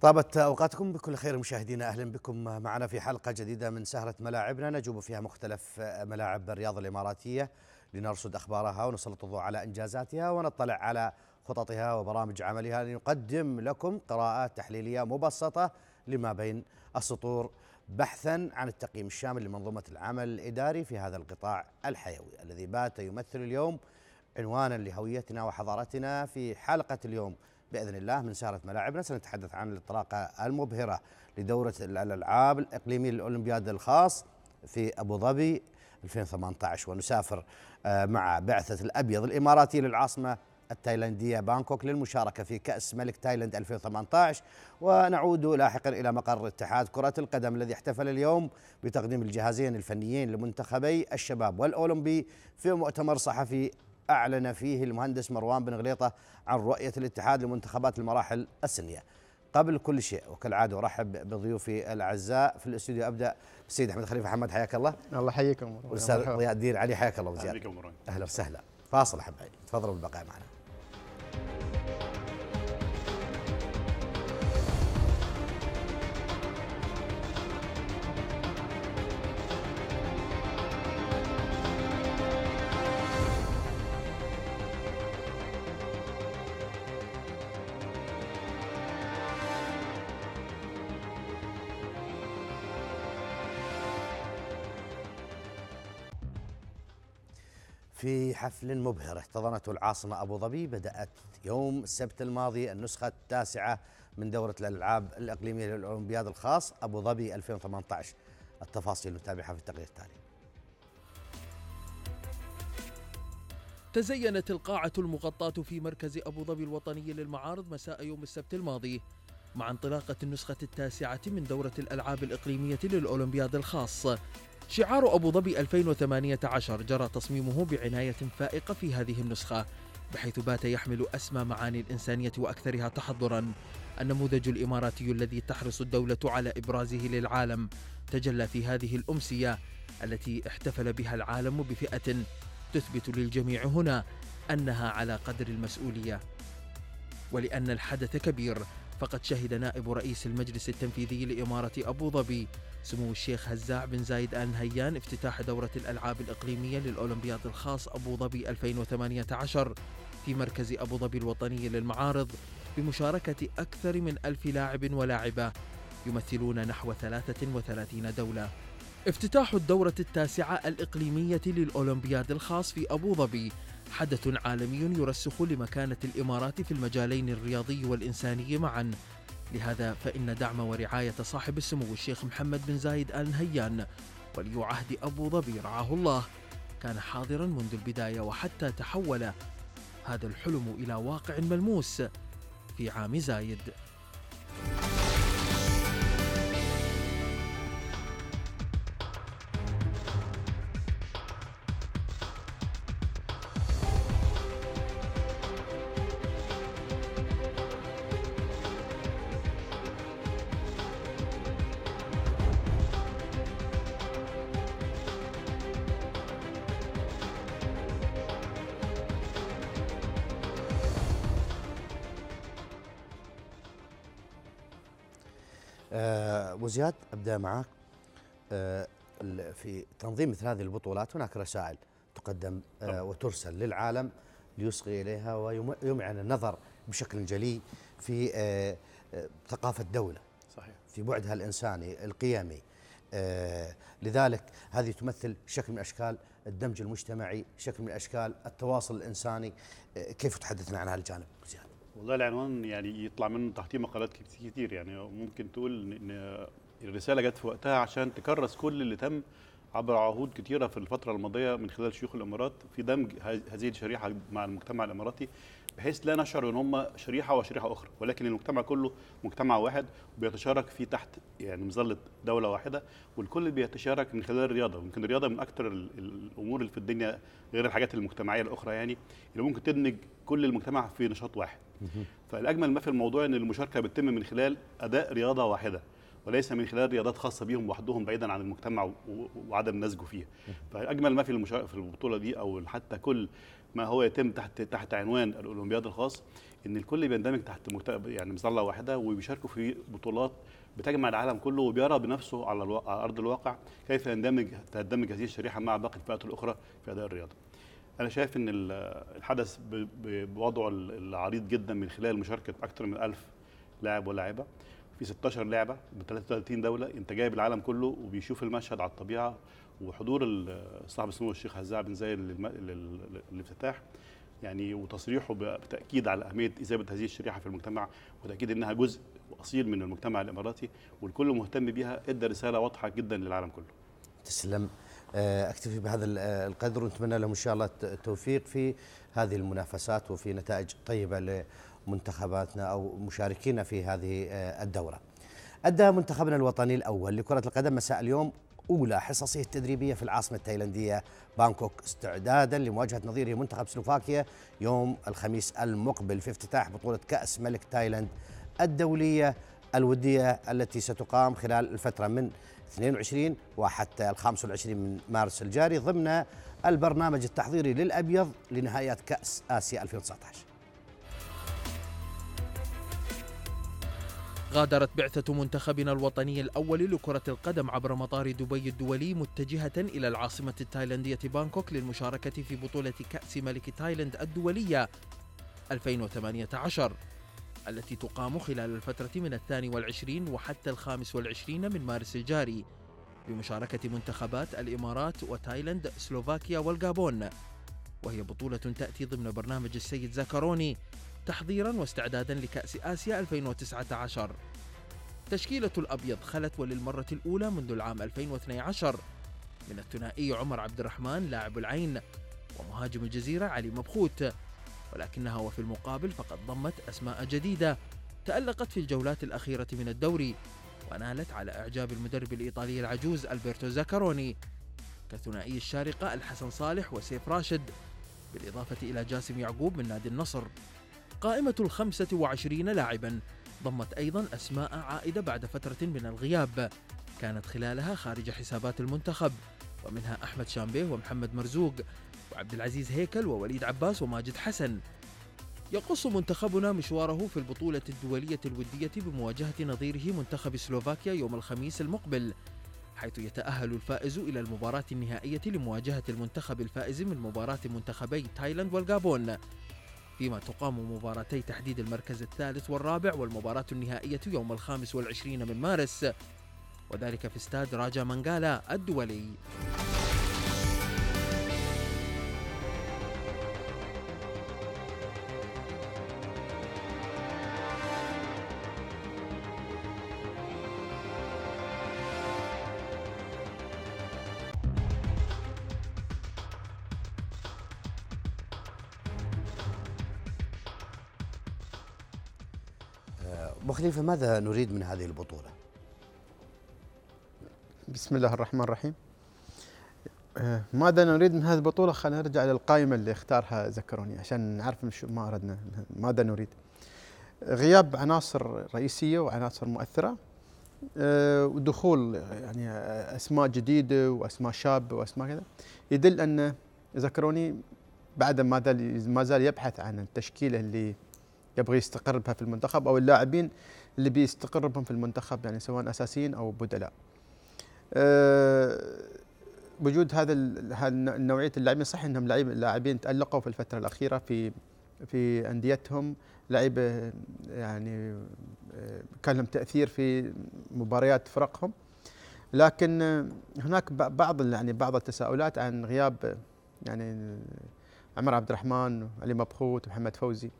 طابت اوقاتكم بكل خير مشاهدينا اهلا بكم معنا في حلقه جديده من سهره ملاعبنا نجوب فيها مختلف ملاعب الرياض الاماراتيه لنرصد اخبارها ونسلط الضوء على انجازاتها ونطلع على خططها وبرامج عملها لنقدم لكم قراءات تحليليه مبسطه لما بين السطور بحثا عن التقييم الشامل لمنظومه العمل الاداري في هذا القطاع الحيوي الذي بات يمثل اليوم عنوانا لهويتنا وحضارتنا في حلقه اليوم باذن الله من ساره ملاعبنا سنتحدث عن الاطلاقه المبهره لدوره الالعاب الاقليميه للاولمبياد الخاص في ابو ظبي 2018 ونسافر آه، مع بعثه الابيض الاماراتي للعاصمه التايلاندية بانكوك للمشاركة في كأس ملك تايلاند 2018 ونعود لاحقا إلى مقر اتحاد كرة القدم الذي احتفل اليوم بتقديم الجهازين الفنيين لمنتخبي الشباب والأولمبي في مؤتمر صحفي أعلن فيه المهندس مروان بن غليطة عن رؤية الاتحاد لمنتخبات المراحل السنية قبل كل شيء وكالعادة أرحب بضيوفي الأعزاء في الاستوديو أبدأ بالسيد أحمد خليفة حمد حياك الله الله يحييكم والأستاذ ضياء الدين علي حياك الله أهلا وسهلا فاصل حبايبي تفضلوا بالبقاء معنا في حفل مبهر احتضنته العاصمة أبو ظبي بدأت يوم السبت الماضي النسخة التاسعة من دورة الألعاب الإقليمية للأولمبياد الخاص أبو ظبي 2018 التفاصيل نتابعها في التقرير التالي تزينت القاعة المغطاة في مركز أبو ظبي الوطني للمعارض مساء يوم السبت الماضي مع انطلاقة النسخة التاسعة من دورة الألعاب الإقليمية للأولمبياد الخاص شعار أبو ظبي 2018 جرى تصميمه بعناية فائقة في هذه النسخة بحيث بات يحمل أسمى معاني الإنسانية وأكثرها تحضرا النموذج الإماراتي الذي تحرص الدولة على إبرازه للعالم تجلى في هذه الأمسية التي احتفل بها العالم بفئة تثبت للجميع هنا أنها على قدر المسؤولية ولأن الحدث كبير فقد شهد نائب رئيس المجلس التنفيذي لإمارة أبو ظبي سمو الشيخ هزاع بن زايد آل نهيان افتتاح دورة الألعاب الإقليمية للأولمبياد الخاص أبو ظبي 2018 في مركز أبو ظبي الوطني للمعارض بمشاركة أكثر من ألف لاعب ولاعبة يمثلون نحو 33 دولة افتتاح الدورة التاسعة الإقليمية للأولمبياد الخاص في أبو ظبي حدث عالمي يرسخ لمكانة الإمارات في المجالين الرياضي والإنساني معا لهذا فإن دعم ورعاية صاحب السمو الشيخ محمد بن زايد آل نهيان ولي عهد أبو ظبي رعاه الله كان حاضرا منذ البداية وحتى تحول هذا الحلم إلى واقع ملموس في عام زايد المدامعة آه، في تنظيم مثل هذه البطولات هناك رسائل تقدم آه، نعم. وترسل للعالم ليصغي إليها ويمعن النظر بشكل جلي في آه، ثقافة دولة صحيح. في بعدها الإنساني القيمي لذلك هذه تمثل شكل من أشكال الدمج المجتمعي شكل من أشكال التواصل الإنساني كيف تحدثنا عن هذا الجانب زياد والله العنوان يعني يطلع منه تحتيه مقالات كثير يعني ممكن تقول إن الرساله جت في وقتها عشان تكرس كل اللي تم عبر عهود كثيره في الفتره الماضيه من خلال شيوخ الامارات في دمج هذه الشريحه مع المجتمع الاماراتي بحيث لا نشعر ان هم شريحه وشريحه اخرى ولكن المجتمع كله مجتمع واحد وبيتشارك في تحت يعني مظله دوله واحده والكل بيتشارك من خلال الرياضه ويمكن الرياضه من اكثر الامور اللي في الدنيا غير الحاجات المجتمعيه الاخرى يعني اللي ممكن تدمج كل المجتمع في نشاط واحد فالاجمل ما في الموضوع ان المشاركه بتتم من خلال اداء رياضه واحده وليس من خلال رياضات خاصه بيهم وحدهم بعيدا عن المجتمع وعدم نسجه فيها فاجمل ما في المشاركه في البطوله دي او حتى كل ما هو يتم تحت تحت عنوان الاولمبياد الخاص ان الكل بيندمج تحت يعني مظله واحده وبيشاركوا في بطولات بتجمع العالم كله وبيرى بنفسه على, الواقع على ارض الواقع كيف يندمج تندمج هذه الشريحه مع باقي الفئات الاخرى في اداء الرياضه. انا شايف ان الحدث بوضعه العريض جدا من خلال مشاركه اكثر من ألف لاعب ولاعبه في 16 لعبه ب 33 دوله انت جايب العالم كله وبيشوف المشهد على الطبيعه وحضور صاحب السمو الشيخ هزاع بن زايد للافتتاح يعني وتصريحه بتاكيد على اهميه اذابه هذه الشريحه في المجتمع وتاكيد انها جزء اصيل من المجتمع الاماراتي والكل مهتم بيها ادى رساله واضحه جدا للعالم كله. تسلم آه، اكتفي بهذا آه، القدر ونتمنى لهم ان شاء الله التوفيق في هذه المنافسات وفي نتائج طيبه منتخباتنا أو مشاركينا في هذه آه، الدورة أدى منتخبنا الوطني الأول لكرة القدم مساء اليوم أولى حصصه التدريبية في العاصمة التايلاندية بانكوك استعدادا لمواجهة نظيره منتخب سلوفاكيا يوم الخميس المقبل في افتتاح بطولة كأس ملك تايلاند الدولية الودية التي ستقام خلال الفترة من 22 وحتى ال 25 من مارس الجاري ضمن البرنامج التحضيري للأبيض لنهائيات كأس آسيا 2019 غادرت بعثة منتخبنا الوطني الأول لكرة القدم عبر مطار دبي الدولي متجهة إلى العاصمة التايلاندية بانكوك للمشاركة في بطولة كأس ملك تايلاند الدولية 2018 التي تقام خلال الفترة من الثاني والعشرين وحتى الخامس والعشرين من مارس الجاري بمشاركة منتخبات الإمارات وتايلاند سلوفاكيا والغابون وهي بطولة تأتي ضمن برنامج السيد زاكاروني تحضيرا واستعدادا لكأس آسيا 2019 تشكيلة الأبيض خلت وللمرة الأولى منذ العام 2012 من الثنائي عمر عبد الرحمن لاعب العين ومهاجم الجزيرة علي مبخوت ولكنها وفي المقابل فقد ضمت أسماء جديدة تألقت في الجولات الأخيرة من الدوري ونالت على إعجاب المدرب الإيطالي العجوز ألبرتو زاكاروني كثنائي الشارقة الحسن صالح وسيف راشد بالإضافة إلى جاسم يعقوب من نادي النصر قائمة الخمسة وعشرين لاعبا ضمت أيضا أسماء عائدة بعد فترة من الغياب كانت خلالها خارج حسابات المنتخب ومنها أحمد شامبيه ومحمد مرزوق وعبد العزيز هيكل ووليد عباس وماجد حسن يقص منتخبنا مشواره في البطولة الدولية الودية بمواجهة نظيره منتخب سلوفاكيا يوم الخميس المقبل حيث يتأهل الفائز إلى المباراة النهائية لمواجهة المنتخب الفائز من مباراة منتخبي تايلاند والغابون فيما تقام مباراتي تحديد المركز الثالث والرابع والمباراة النهائية يوم الخامس والعشرين من مارس وذلك في استاد راجا مانغالا الدولي خليفة ماذا نريد من هذه البطولة؟ بسم الله الرحمن الرحيم آه، ماذا نريد من هذه البطولة خلينا نرجع للقائمة اللي اختارها زكروني عشان نعرف مش ما أردنا ماذا نريد غياب عناصر رئيسية وعناصر مؤثرة آه، ودخول يعني أسماء جديدة وأسماء شاب وأسماء كذا يدل أن زكروني بعد ما زال يبحث عن التشكيلة اللي يبغى يستقر بها في المنتخب او اللاعبين اللي بيستقر بهم في المنتخب يعني سواء اساسيين او بدلاء. آه، وجود هذا النوعيه اللاعبين صح انهم لاعبين تالقوا في الفتره الاخيره في في انديتهم لعيبه آه، يعني آه، كان لهم تاثير في مباريات فرقهم لكن هناك بعض يعني بعض التساؤلات عن غياب يعني عمر عبد الرحمن علي مبخوت محمد فوزي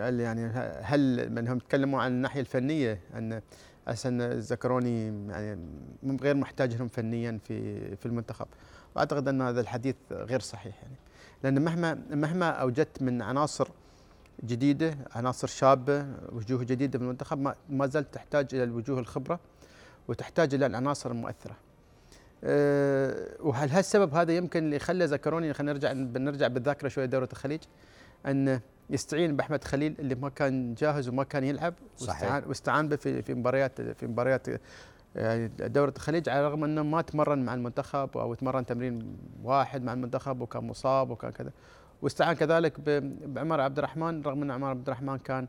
قال يعني هل من هم تكلموا عن الناحيه الفنيه ان اساسا ذكروني يعني غير محتاج لهم فنيا في في المنتخب واعتقد ان هذا الحديث غير صحيح يعني لان مهما مهما اوجدت من عناصر جديده عناصر شابه وجوه جديده في المنتخب ما, ما زلت تحتاج الى الوجوه الخبره وتحتاج الى العناصر المؤثره أه وهل هالسبب هذا يمكن اللي خلى زكروني خلينا نرجع بنرجع بالذاكره شويه دوره الخليج ان يستعين باحمد خليل اللي ما كان جاهز وما كان يلعب صحيح واستعان به في في مباريات في مباريات آه، دورة الخليج على الرغم انه ما تمرن مع المنتخب او تمرن تمرين واحد مع المنتخب وكان مصاب وكان كذا واستعان كذلك بعمر عبد الرحمن رغم ان عمر عبد الرحمن كان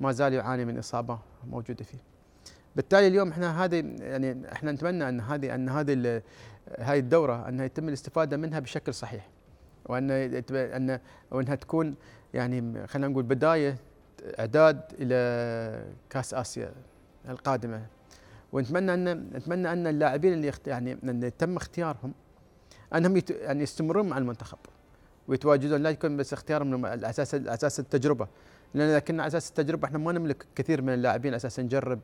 ما زال يعاني من اصابه موجوده فيه. بالتالي اليوم احنا هذه يعني احنا نتمنى ان هذه ان هذه هذه الدوره انها يتم الاستفاده منها بشكل صحيح. وان ان وانها تكون يعني خلينا نقول بدايه اعداد الى كاس اسيا القادمه ونتمنى ان نتمنى ان اللاعبين اللي يعني اللي تم اختيارهم انهم يت... يعني يستمرون مع المنتخب ويتواجدون لا يكون بس اختيارهم على اساس على اساس التجربه لان اذا كنا على اساس التجربه احنا ما نملك كثير من اللاعبين اساس نجرب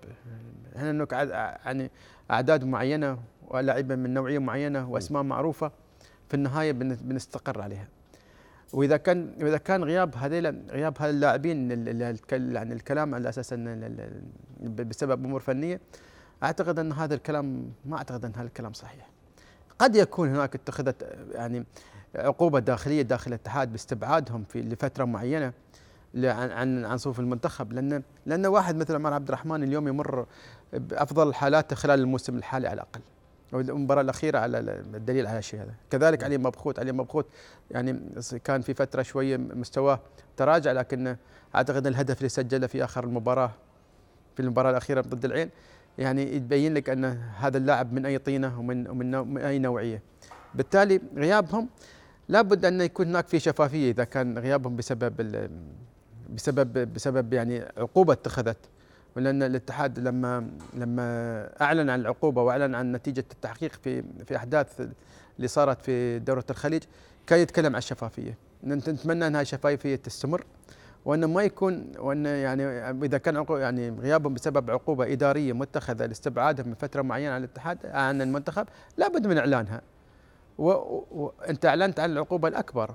احنا نملك يعني اعداد معينه ولاعيبه من نوعيه معينه واسماء معروفه في النهايه بنستقر عليها واذا كان واذا كان غياب هذيل غياب هاللاعبين عن يعني الكلام على اساس ان بسبب امور فنيه اعتقد ان هذا الكلام ما اعتقد ان هذا الكلام صحيح. قد يكون هناك اتخذت يعني عقوبه داخليه داخل الاتحاد باستبعادهم في لفتره معينه عن عن عن صفوف المنتخب لان لان واحد مثل عمر عبد الرحمن اليوم يمر بافضل حالاته خلال الموسم الحالي على الاقل. المباراه الاخيره على الدليل على الشيء هذا كذلك علي مبخوت علي مبخوت يعني كان في فتره شويه مستواه تراجع لكن اعتقد الهدف اللي سجله في اخر المباراه في المباراه الاخيره ضد العين يعني يبين لك ان هذا اللاعب من اي طينه ومن ومن اي نوعيه بالتالي غيابهم لابد ان يكون هناك في شفافيه اذا كان غيابهم بسبب بسبب بسبب يعني عقوبه اتخذت ولان الاتحاد لما لما اعلن عن العقوبه واعلن عن نتيجه التحقيق في في احداث اللي صارت في دوره الخليج كان يتكلم عن الشفافيه نتمنى انها شفافيه تستمر وان ما يكون وان يعني اذا كان يعني غيابهم بسبب عقوبه اداريه متخذه لاستبعادهم من فتره معينه عن الاتحاد عن المنتخب لابد من اعلانها وانت اعلنت عن العقوبه الاكبر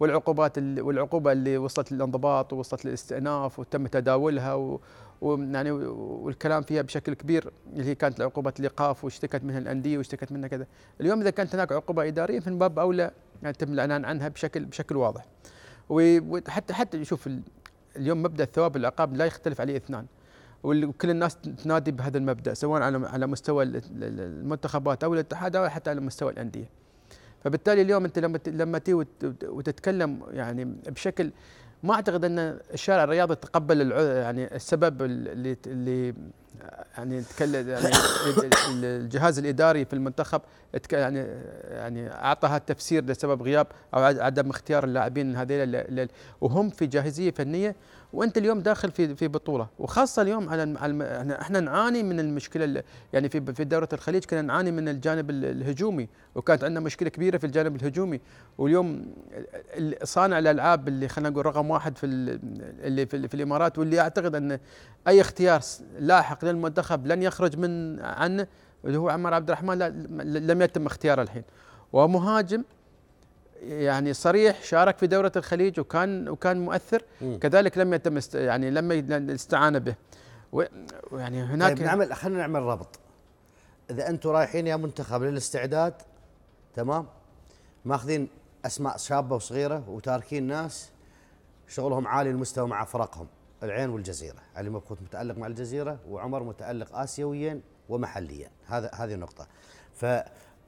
والعقوبات والعقوبه اللي وصلت للانضباط ووصلت للاستئناف وتم تداولها و... ويعني والكلام فيها بشكل كبير اللي هي كانت عقوبه الايقاف واشتكت منها الانديه واشتكت منها كذا اليوم اذا كانت هناك عقوبه اداريه من باب اولى يعني تم الاعلان عنها بشكل بشكل واضح وحتى حتى شوف اليوم مبدا الثواب والعقاب لا يختلف عليه اثنان وكل الناس تنادي بهذا المبدا سواء على على مستوى المنتخبات او الاتحاد او حتى على مستوى الانديه فبالتالي اليوم انت لما لما تي وتتكلم يعني بشكل ما اعتقد ان الشارع الرياضي تقبل يعني السبب اللي اللي يعني, تكلم يعني الجهاز الاداري في المنتخب يعني يعني اعطى هالتفسير لسبب غياب او عدم اختيار اللاعبين هذيل وهم في جاهزيه فنيه وانت اليوم داخل في في بطوله وخاصه اليوم على, احنا نعاني من المشكله يعني في في دوره الخليج كنا نعاني من الجانب الهجومي وكانت عندنا مشكله كبيره في الجانب الهجومي واليوم صانع الالعاب اللي خلينا نقول رقم واحد في اللي في, في الامارات واللي اعتقد ان اي اختيار لاحق للمنتخب لن يخرج من عنه اللي هو عمر عبد الرحمن لم يتم اختياره الحين ومهاجم يعني صريح شارك في دوره الخليج وكان وكان مؤثر م. كذلك لم يتم است يعني لم الاستعانه به ويعني هناك طيب نعمل خلينا نعمل ربط اذا انتم رايحين يا منتخب للاستعداد تمام ماخذين اسماء شابه وصغيره وتاركين ناس شغلهم عالي المستوى مع فرقهم العين والجزيره علي مبخوت متالق مع الجزيره وعمر متالق اسيويا ومحليا هذا هذه النقطه ف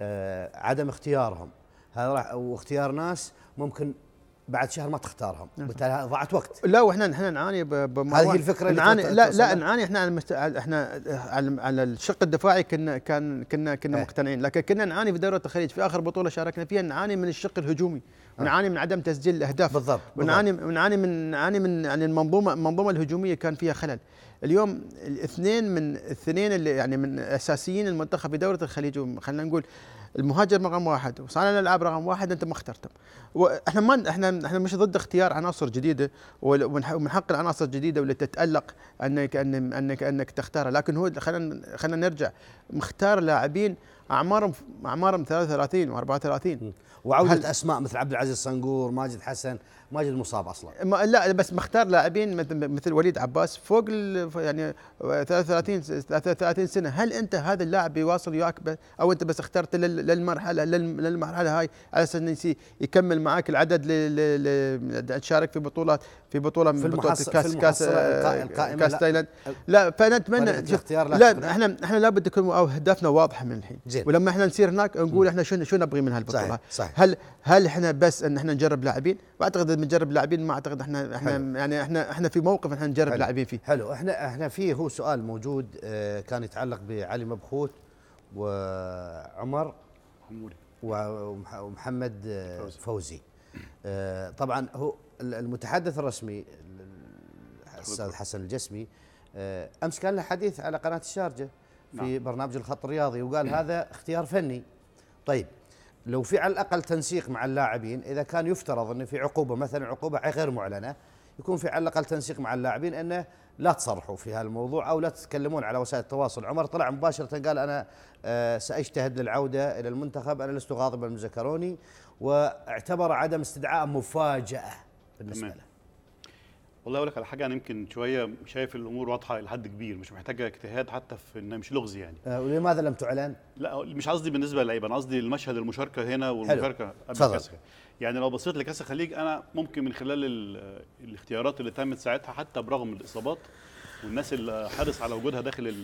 آه، عدم اختيارهم هذا راح واختيار ناس ممكن بعد شهر ما تختارهم بالتالي نعم. ضاعت وقت لا واحنا احنا نعاني هذه الفكره اللي نعاني لا لا نعاني احنا على احنا على, على الشق الدفاعي كنا كان كنا كنا إيه. مقتنعين لكن كنا نعاني في دوره الخليج في اخر بطوله شاركنا فيها نعاني من الشق الهجومي آه. ونعاني من عدم تسجيل الاهداف بالضبط ونعاني ونعاني من نعاني من يعني المنظومه المنظومه الهجوميه كان فيها خلل اليوم الاثنين من الاثنين اللي يعني من اساسيين المنتخب في دوره الخليج خلينا نقول المهاجر رقم واحد وصانع الالعاب رقم واحد انت ما اخترتهم واحنا ما احنا احنا مش ضد اختيار عناصر جديده ومن حق العناصر الجديده واللي تتالق انك انك انك, أنك تختارها لكن هو خلينا خلينا نرجع مختار لاعبين اعمارهم اعمارهم 33 و34 وعوده اسماء مثل عبد العزيز صنقور ماجد حسن ماجد مصاب اصلا ما لا بس مختار لاعبين مثل وليد عباس فوق يعني 33 33 سنه هل انت هذا اللاعب بيواصل وياك او انت بس اخترت للمرحله للمرحله هاي على اساس يكمل معاك العدد تشارك في بطولات في بطوله من بطوله كاس كاس كاس تايلاند لا فنتمنى لا احنا احنا لابد يكون اهدافنا واضحه من الحين زين. ولما احنا نصير هناك نقول احنا شنو شنو نبغي من هالبطوله صحيح. صحيح. هل هل احنا بس ان احنا نجرب لاعبين واعتقد بنجرب لاعبين ما اعتقد احنا احنا حلو. يعني احنا احنا في موقف احنا نجرب لاعبين فيه حلو احنا احنا فيه هو سؤال موجود آه، كان يتعلق بعلي مبخوت وعمر حمودي ومحمد آه، فوزي, آه، طبعا هو المتحدث الرسمي الاستاذ حسن الجسمي امس كان له حديث على قناه الشارجه في نعم. برنامج الخط الرياضي وقال هذا اختيار فني طيب لو في على الاقل تنسيق مع اللاعبين اذا كان يفترض ان في عقوبه مثلا عقوبه غير معلنه يكون في على الاقل تنسيق مع اللاعبين انه لا تصرحوا في هذا الموضوع او لا تتكلمون على وسائل التواصل، عمر طلع مباشره قال انا آه، ساجتهد للعوده الى المنتخب انا لست غاضبا من زكروني واعتبر عدم استدعاء مفاجاه بالنسبه له. والله اقول لك على حاجه انا يمكن شويه شايف الامور واضحه لحد كبير مش محتاجه اجتهاد حتى في انها مش لغز يعني آه، ولماذا لم تعلن؟ لا مش قصدي بالنسبه للعيبه انا قصدي المشهد المشاركه هنا والمشاركه قبل كاس يعني لو بصيت لكاس الخليج انا ممكن من خلال الاختيارات اللي تمت ساعتها حتى برغم الاصابات والناس اللي حرص على وجودها داخل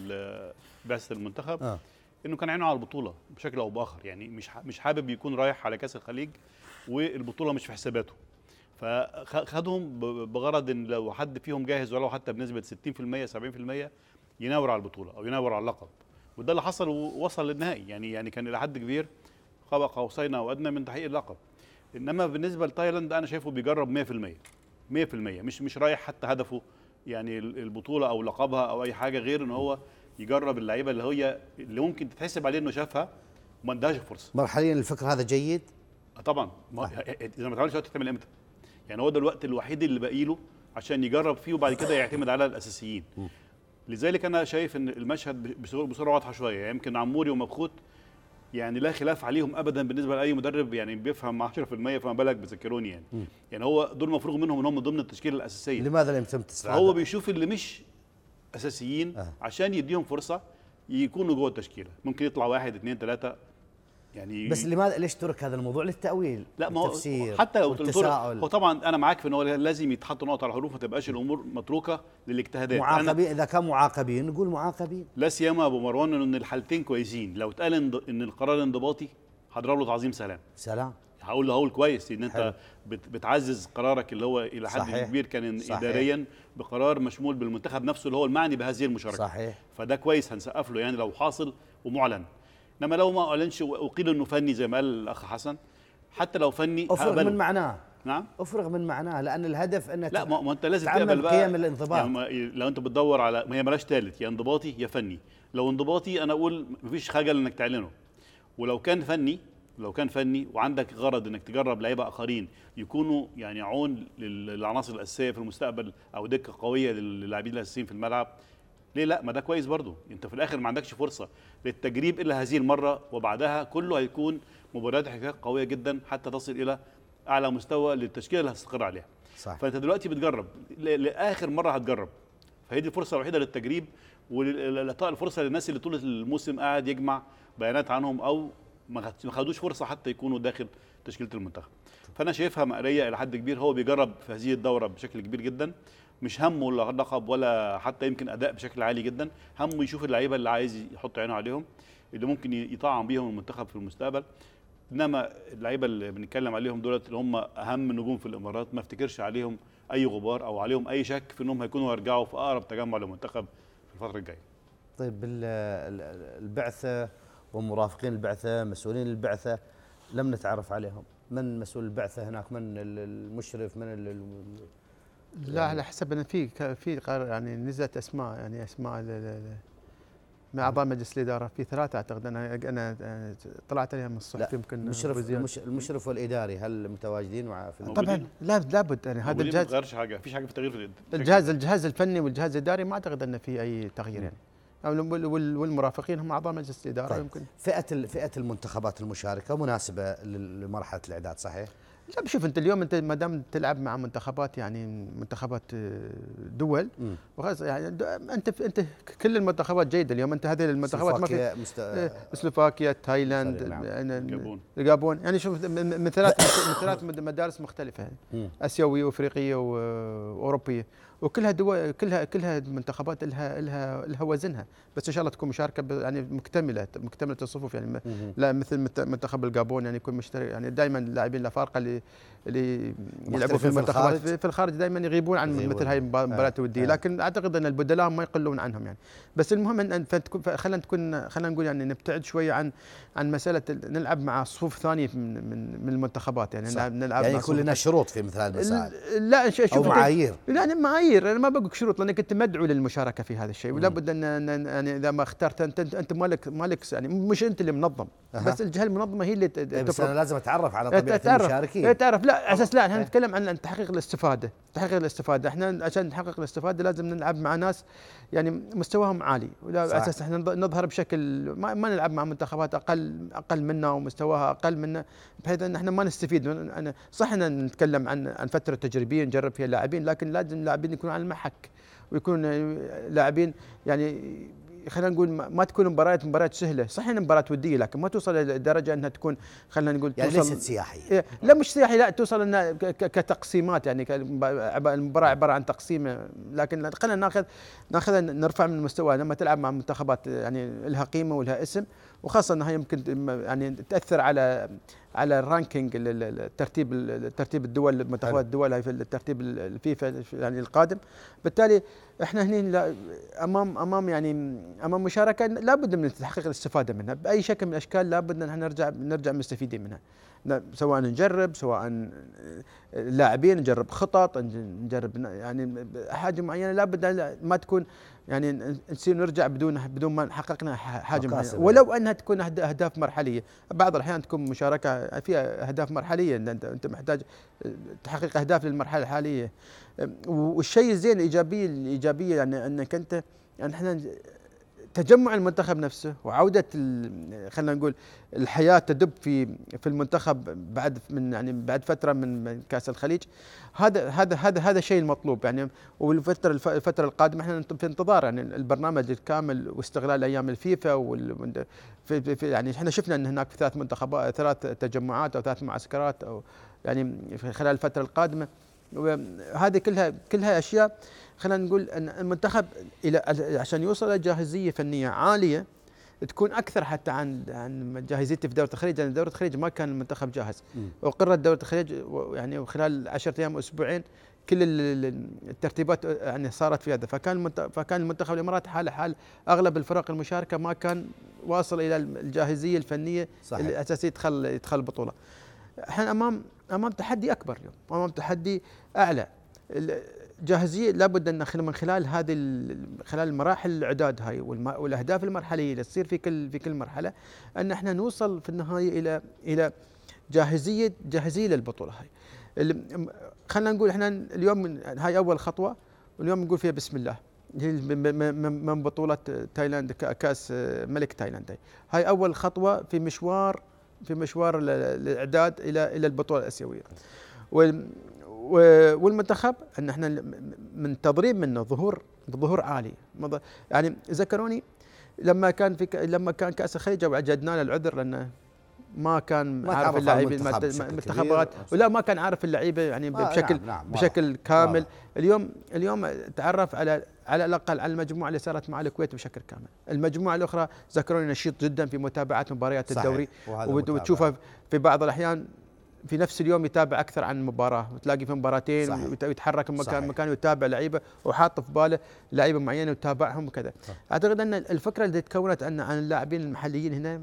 بعثه المنتخب آه. انه كان عينه على البطوله بشكل او باخر يعني مش مش حابب يكون رايح على كاس الخليج والبطوله مش في حساباته فخدهم بغرض ان لو حد فيهم جاهز ولو حتى بنسبه 60% 70% يناور على البطوله او يناور على اللقب وده اللي حصل ووصل للنهائي يعني يعني كان الى حد كبير قاب قوسين او ادنى من تحقيق اللقب انما بالنسبه لتايلاند انا شايفه بيجرب 100% 100% مش مش رايح حتى هدفه يعني البطوله او لقبها او اي حاجه غير ان هو يجرب اللعيبه اللي هي اللي ممكن تتحسب عليه انه شافها وما ادهاش فرصه مرحليا الفكر هذا جيد طبعا ما اذا ما تعملش وقت تعمل امتى يعني هو ده الوقت الوحيد اللي باقي له عشان يجرب فيه وبعد كده يعتمد على الاساسيين لذلك انا شايف ان المشهد بصوره واضحه شويه يعني يمكن يعني عموري ومبخوت يعني لا خلاف عليهم ابدا بالنسبه لاي مدرب يعني بيفهم 10% فما بالك بذكروني يعني مم. يعني هو دول مفروغ منهم ان هم ضمن التشكيله الاساسيه لماذا لم يتم تسعاده؟ هو بيشوف اللي مش اساسيين آه. عشان يديهم فرصه يكونوا جوه التشكيله ممكن يطلع واحد اثنين ثلاثه يعني بس لماذا ليش ترك هذا الموضوع للتاويل لا ما هو حتى لو والتساؤل هو طبعا انا معاك في ان هو لازم يتحط نقط على الحروف ما تبقاش الامور متروكه للاجتهادات معاقبين اذا كان معاقبين نقول معاقبين لا سيما ابو مروان ان الحالتين كويسين لو اتقال ان القرار انضباطي هضرب له تعظيم سلام سلام هقول له هقول كويس ان انت حلو. بتعزز قرارك اللي هو الى حد صحيح. كبير كان صحيح. اداريا بقرار مشمول بالمنتخب نفسه اللي هو المعني بهذه المشاركه صحيح فده كويس هنسقف له يعني لو حاصل ومعلن انما لو ما اعلنش وقيل انه فني زي ما قال الاخ حسن حتى لو فني افرغ من معناه نعم افرغ من معناه لان الهدف انك لا ما انت لازم تقبل بقى قيم الانضباط يعني لو انت بتدور على ما هي مالهاش ثالث يا انضباطي يا فني لو انضباطي انا اقول مفيش خجل انك تعلنه ولو كان فني لو كان فني وعندك غرض انك تجرب لعيبه اخرين يكونوا يعني عون للعناصر الاساسيه في المستقبل او دكه قويه للاعبين الاساسيين في الملعب ليه لا ما ده كويس برضه انت في الاخر ما عندكش فرصه للتجريب الا هذه المره وبعدها كله هيكون مباريات حكايات قويه جدا حتى تصل الى اعلى مستوى للتشكيله اللي هتستقر عليها صح. فانت دلوقتي بتجرب لاخر مره هتجرب فهي دي الفرصه الوحيده للتجريب ولاعطاء الفرصه للناس اللي طول الموسم قاعد يجمع بيانات عنهم او ما خدوش فرصه حتى يكونوا داخل تشكيله المنتخب فانا شايفها مقريه الى حد كبير هو بيجرب في هذه الدوره بشكل كبير جدا مش همه اللقب ولا حتى يمكن اداء بشكل عالي جدا همه يشوف اللعيبه اللي عايز يحط عينه عليهم اللي ممكن يطعم بيهم المنتخب في المستقبل انما اللعيبه اللي بنتكلم عليهم دولت اللي هم اهم نجوم في الامارات ما افتكرش عليهم اي غبار او عليهم اي شك في انهم هيكونوا هيرجعوا في اقرب تجمع للمنتخب في الفتره الجايه. طيب البعثه ومرافقين البعثه مسؤولين البعثه لم نتعرف عليهم من مسؤول البعثه هناك من المشرف من لا يعني على حسب ان في في يعني نزلت اسماء يعني اسماء من اعضاء مجلس الاداره في ثلاثه اعتقد انا انا طلعت عليها من الصحف يمكن المشرف المشرف والاداري هل متواجدين مع في طبعا لا لابد يعني هذا الجهاز ما حاجه فيش حاجه في تغيير في الجهاز الجهاز الفني والجهاز الاداري ما اعتقد ان في اي تغيير يعني نعم. والمرافقين هم اعضاء مجلس الاداره طيب يمكن فئه فئه المنتخبات المشاركه مناسبه لمرحله الاعداد صحيح؟ لا بشوف انت اليوم انت ما دام تلعب مع منتخبات يعني منتخبات آه، دول يعني انت انت كل المنتخبات جيده اليوم انت هذه المنتخبات ما في سلوفاكيا آه، تايلاند نعم. الجابون الجابون يعني شوف من ثلاث من ثلاث مدارس مختلفه اسيويه وافريقيه واوروبيه وكلها دول كلها كلها المنتخبات لها لها لها وزنها بس ان شاء الله تكون مشاركه يعني مكتمله مكتمله الصفوف يعني لا مثل منتخب الجابون يعني يكون مشترك يعني دائما اللاعبين الافارقه اللي اللي يلعبوا في المنتخبات في الخارج, الخارج دائما يغيبون عن مثل هاي المباريات آه. الوديه آه. لكن اعتقد ان البدلاء ما يقلون عنهم يعني بس المهم ان خلينا تكون خلينا نقول يعني نبتعد شويه عن عن مساله نلعب مع صفوف ثانيه من من, من المنتخبات يعني صح. نلعب يعني يكون لنا شروط في مثل المسائل لا شوف او معايير يعني معايير كثير انا ما بقولك شروط لانك انت مدعو للمشاركه في هذا الشيء ولا بد ان يعني اذا ما اخترت انت انت, انت مالك مالك يعني مش انت اللي منظم أه. بس الجهه المنظمه هي اللي إيه، بس انا لازم اتعرف على طبيعه أتعرف المشاركين اتعرف لا اساس لا احنا إيه. نتكلم عن تحقيق الاستفاده تحقيق الاستفاده احنا عشان نحقق الاستفاده لازم نلعب مع ناس يعني مستواهم عالي ولا اساس احنا نظهر بشكل ما, ما نلعب مع منتخبات اقل اقل منا ومستواها اقل منا بحيث ان احنا ما نستفيد أنا صح ان نتكلم عن عن فتره تجريبيه نجرب فيها لاعبين لكن لازم اللاعبين يكونوا على المحك ويكون لاعبين يعني خلينا نقول ما تكون مباريات مباريات سهله، صحيح انها مباراه وديه لكن ما توصل لدرجه انها تكون خلينا نقول يعني توصل ليست سياحيه إيه، لا مش سياحيه لا توصل انها كتقسيمات يعني المباراه عباره عن تقسيم لكن خلينا ناخذ ناخذ نرفع من مستواها لما تلعب مع منتخبات يعني لها قيمه ولها اسم وخاصه انها يمكن يعني تاثر على على الرانكينج الترتيب ترتيب الدول متفوات الدول في الترتيب الفيفا يعني القادم بالتالي احنا هنا امام امام يعني امام مشاركه لابد من تحقيق الاستفاده منها باي شكل من الاشكال لابد ان احنا نرجع نرجع مستفيدين منها سواء نجرب سواء اللاعبين آه، نجرب خطط نجرب يعني حاجه معينه لابد ما تكون يعني نصير نرجع بدون بدون ما حققنا حاجه معينه ولو انها تكون اهداف مرحليه بعض الاحيان تكون مشاركه فيها اهداف مرحليه انت انت محتاج آه، تحقيق اهداف للمرحله الحاليه آه، والشيء الزين الايجابي الايجابيه يعني انك انت يعني احنا تجمع المنتخب نفسه وعوده خلينا نقول الحياه تدب في في المنتخب بعد من يعني بعد فتره من كاس الخليج هذا هذا هذا هذا الشيء المطلوب يعني والفتره الفتره القادمه احنا في انتظار يعني البرنامج الكامل واستغلال ايام الفيفا وال في في يعني احنا شفنا ان هناك ثلاث منتخبات ثلاث تجمعات او ثلاث معسكرات او يعني خلال الفتره القادمه وهذه كلها كلها اشياء خلينا نقول ان المنتخب الى عشان يوصل لجاهزيه فنيه عاليه تكون اكثر حتى عن عن جاهزيته في دوره الخليج لان دوره الخليج ما كان المنتخب جاهز وقررت دوره الخليج يعني خلال 10 ايام واسبوعين كل الترتيبات يعني صارت في هذا فكان فكان المنتخب الاماراتي حاله حال اغلب الفرق المشاركه ما كان واصل الى الجاهزيه الفنيه صحيح. الاساسيه يدخل يدخل البطوله. احنا امام امام تحدي اكبر اليوم، امام تحدي اعلى جاهزيه لابد ان من خلال هذه خلال المراحل الاعداد هاي والاهداف المرحليه اللي تصير في كل في كل مرحله ان احنا نوصل في النهايه الى الى جاهزيه جاهزيه للبطوله هاي خلينا نقول احنا اليوم هاي اول خطوه واليوم نقول فيها بسم الله من بطولة تايلاند كأس ملك تايلاند هاي أول خطوة في مشوار في مشوار الإعداد إلى إلى البطولة الآسيوية والمنتخب ان احنا من تضريب منه ظهور ظهور عالي يعني ذكروني لما كان في لما كان كاس الخليج وجدنا له العذر لانه ما كان ما عارف اللعيبه المنتخبات ولا ما كان عارف اللعيبه يعني آه، بشكل نعم نعم بشكل كامل اليوم اليوم تعرف على على الاقل على المجموعه اللي صارت مع الكويت بشكل كامل، المجموعه الاخرى ذكروني نشيط جدا في متابعه مباريات الدوري وتشوفها في بعض الاحيان في نفس اليوم يتابع اكثر عن مباراه وتلاقي في مباراتين صحيح. ويتحرك من مكان مكان ويتابع لعيبه وحاط في باله لعيبه معينه ويتابعهم وكذا اعتقد ان الفكره اللي تكونت عن عن اللاعبين المحليين هنا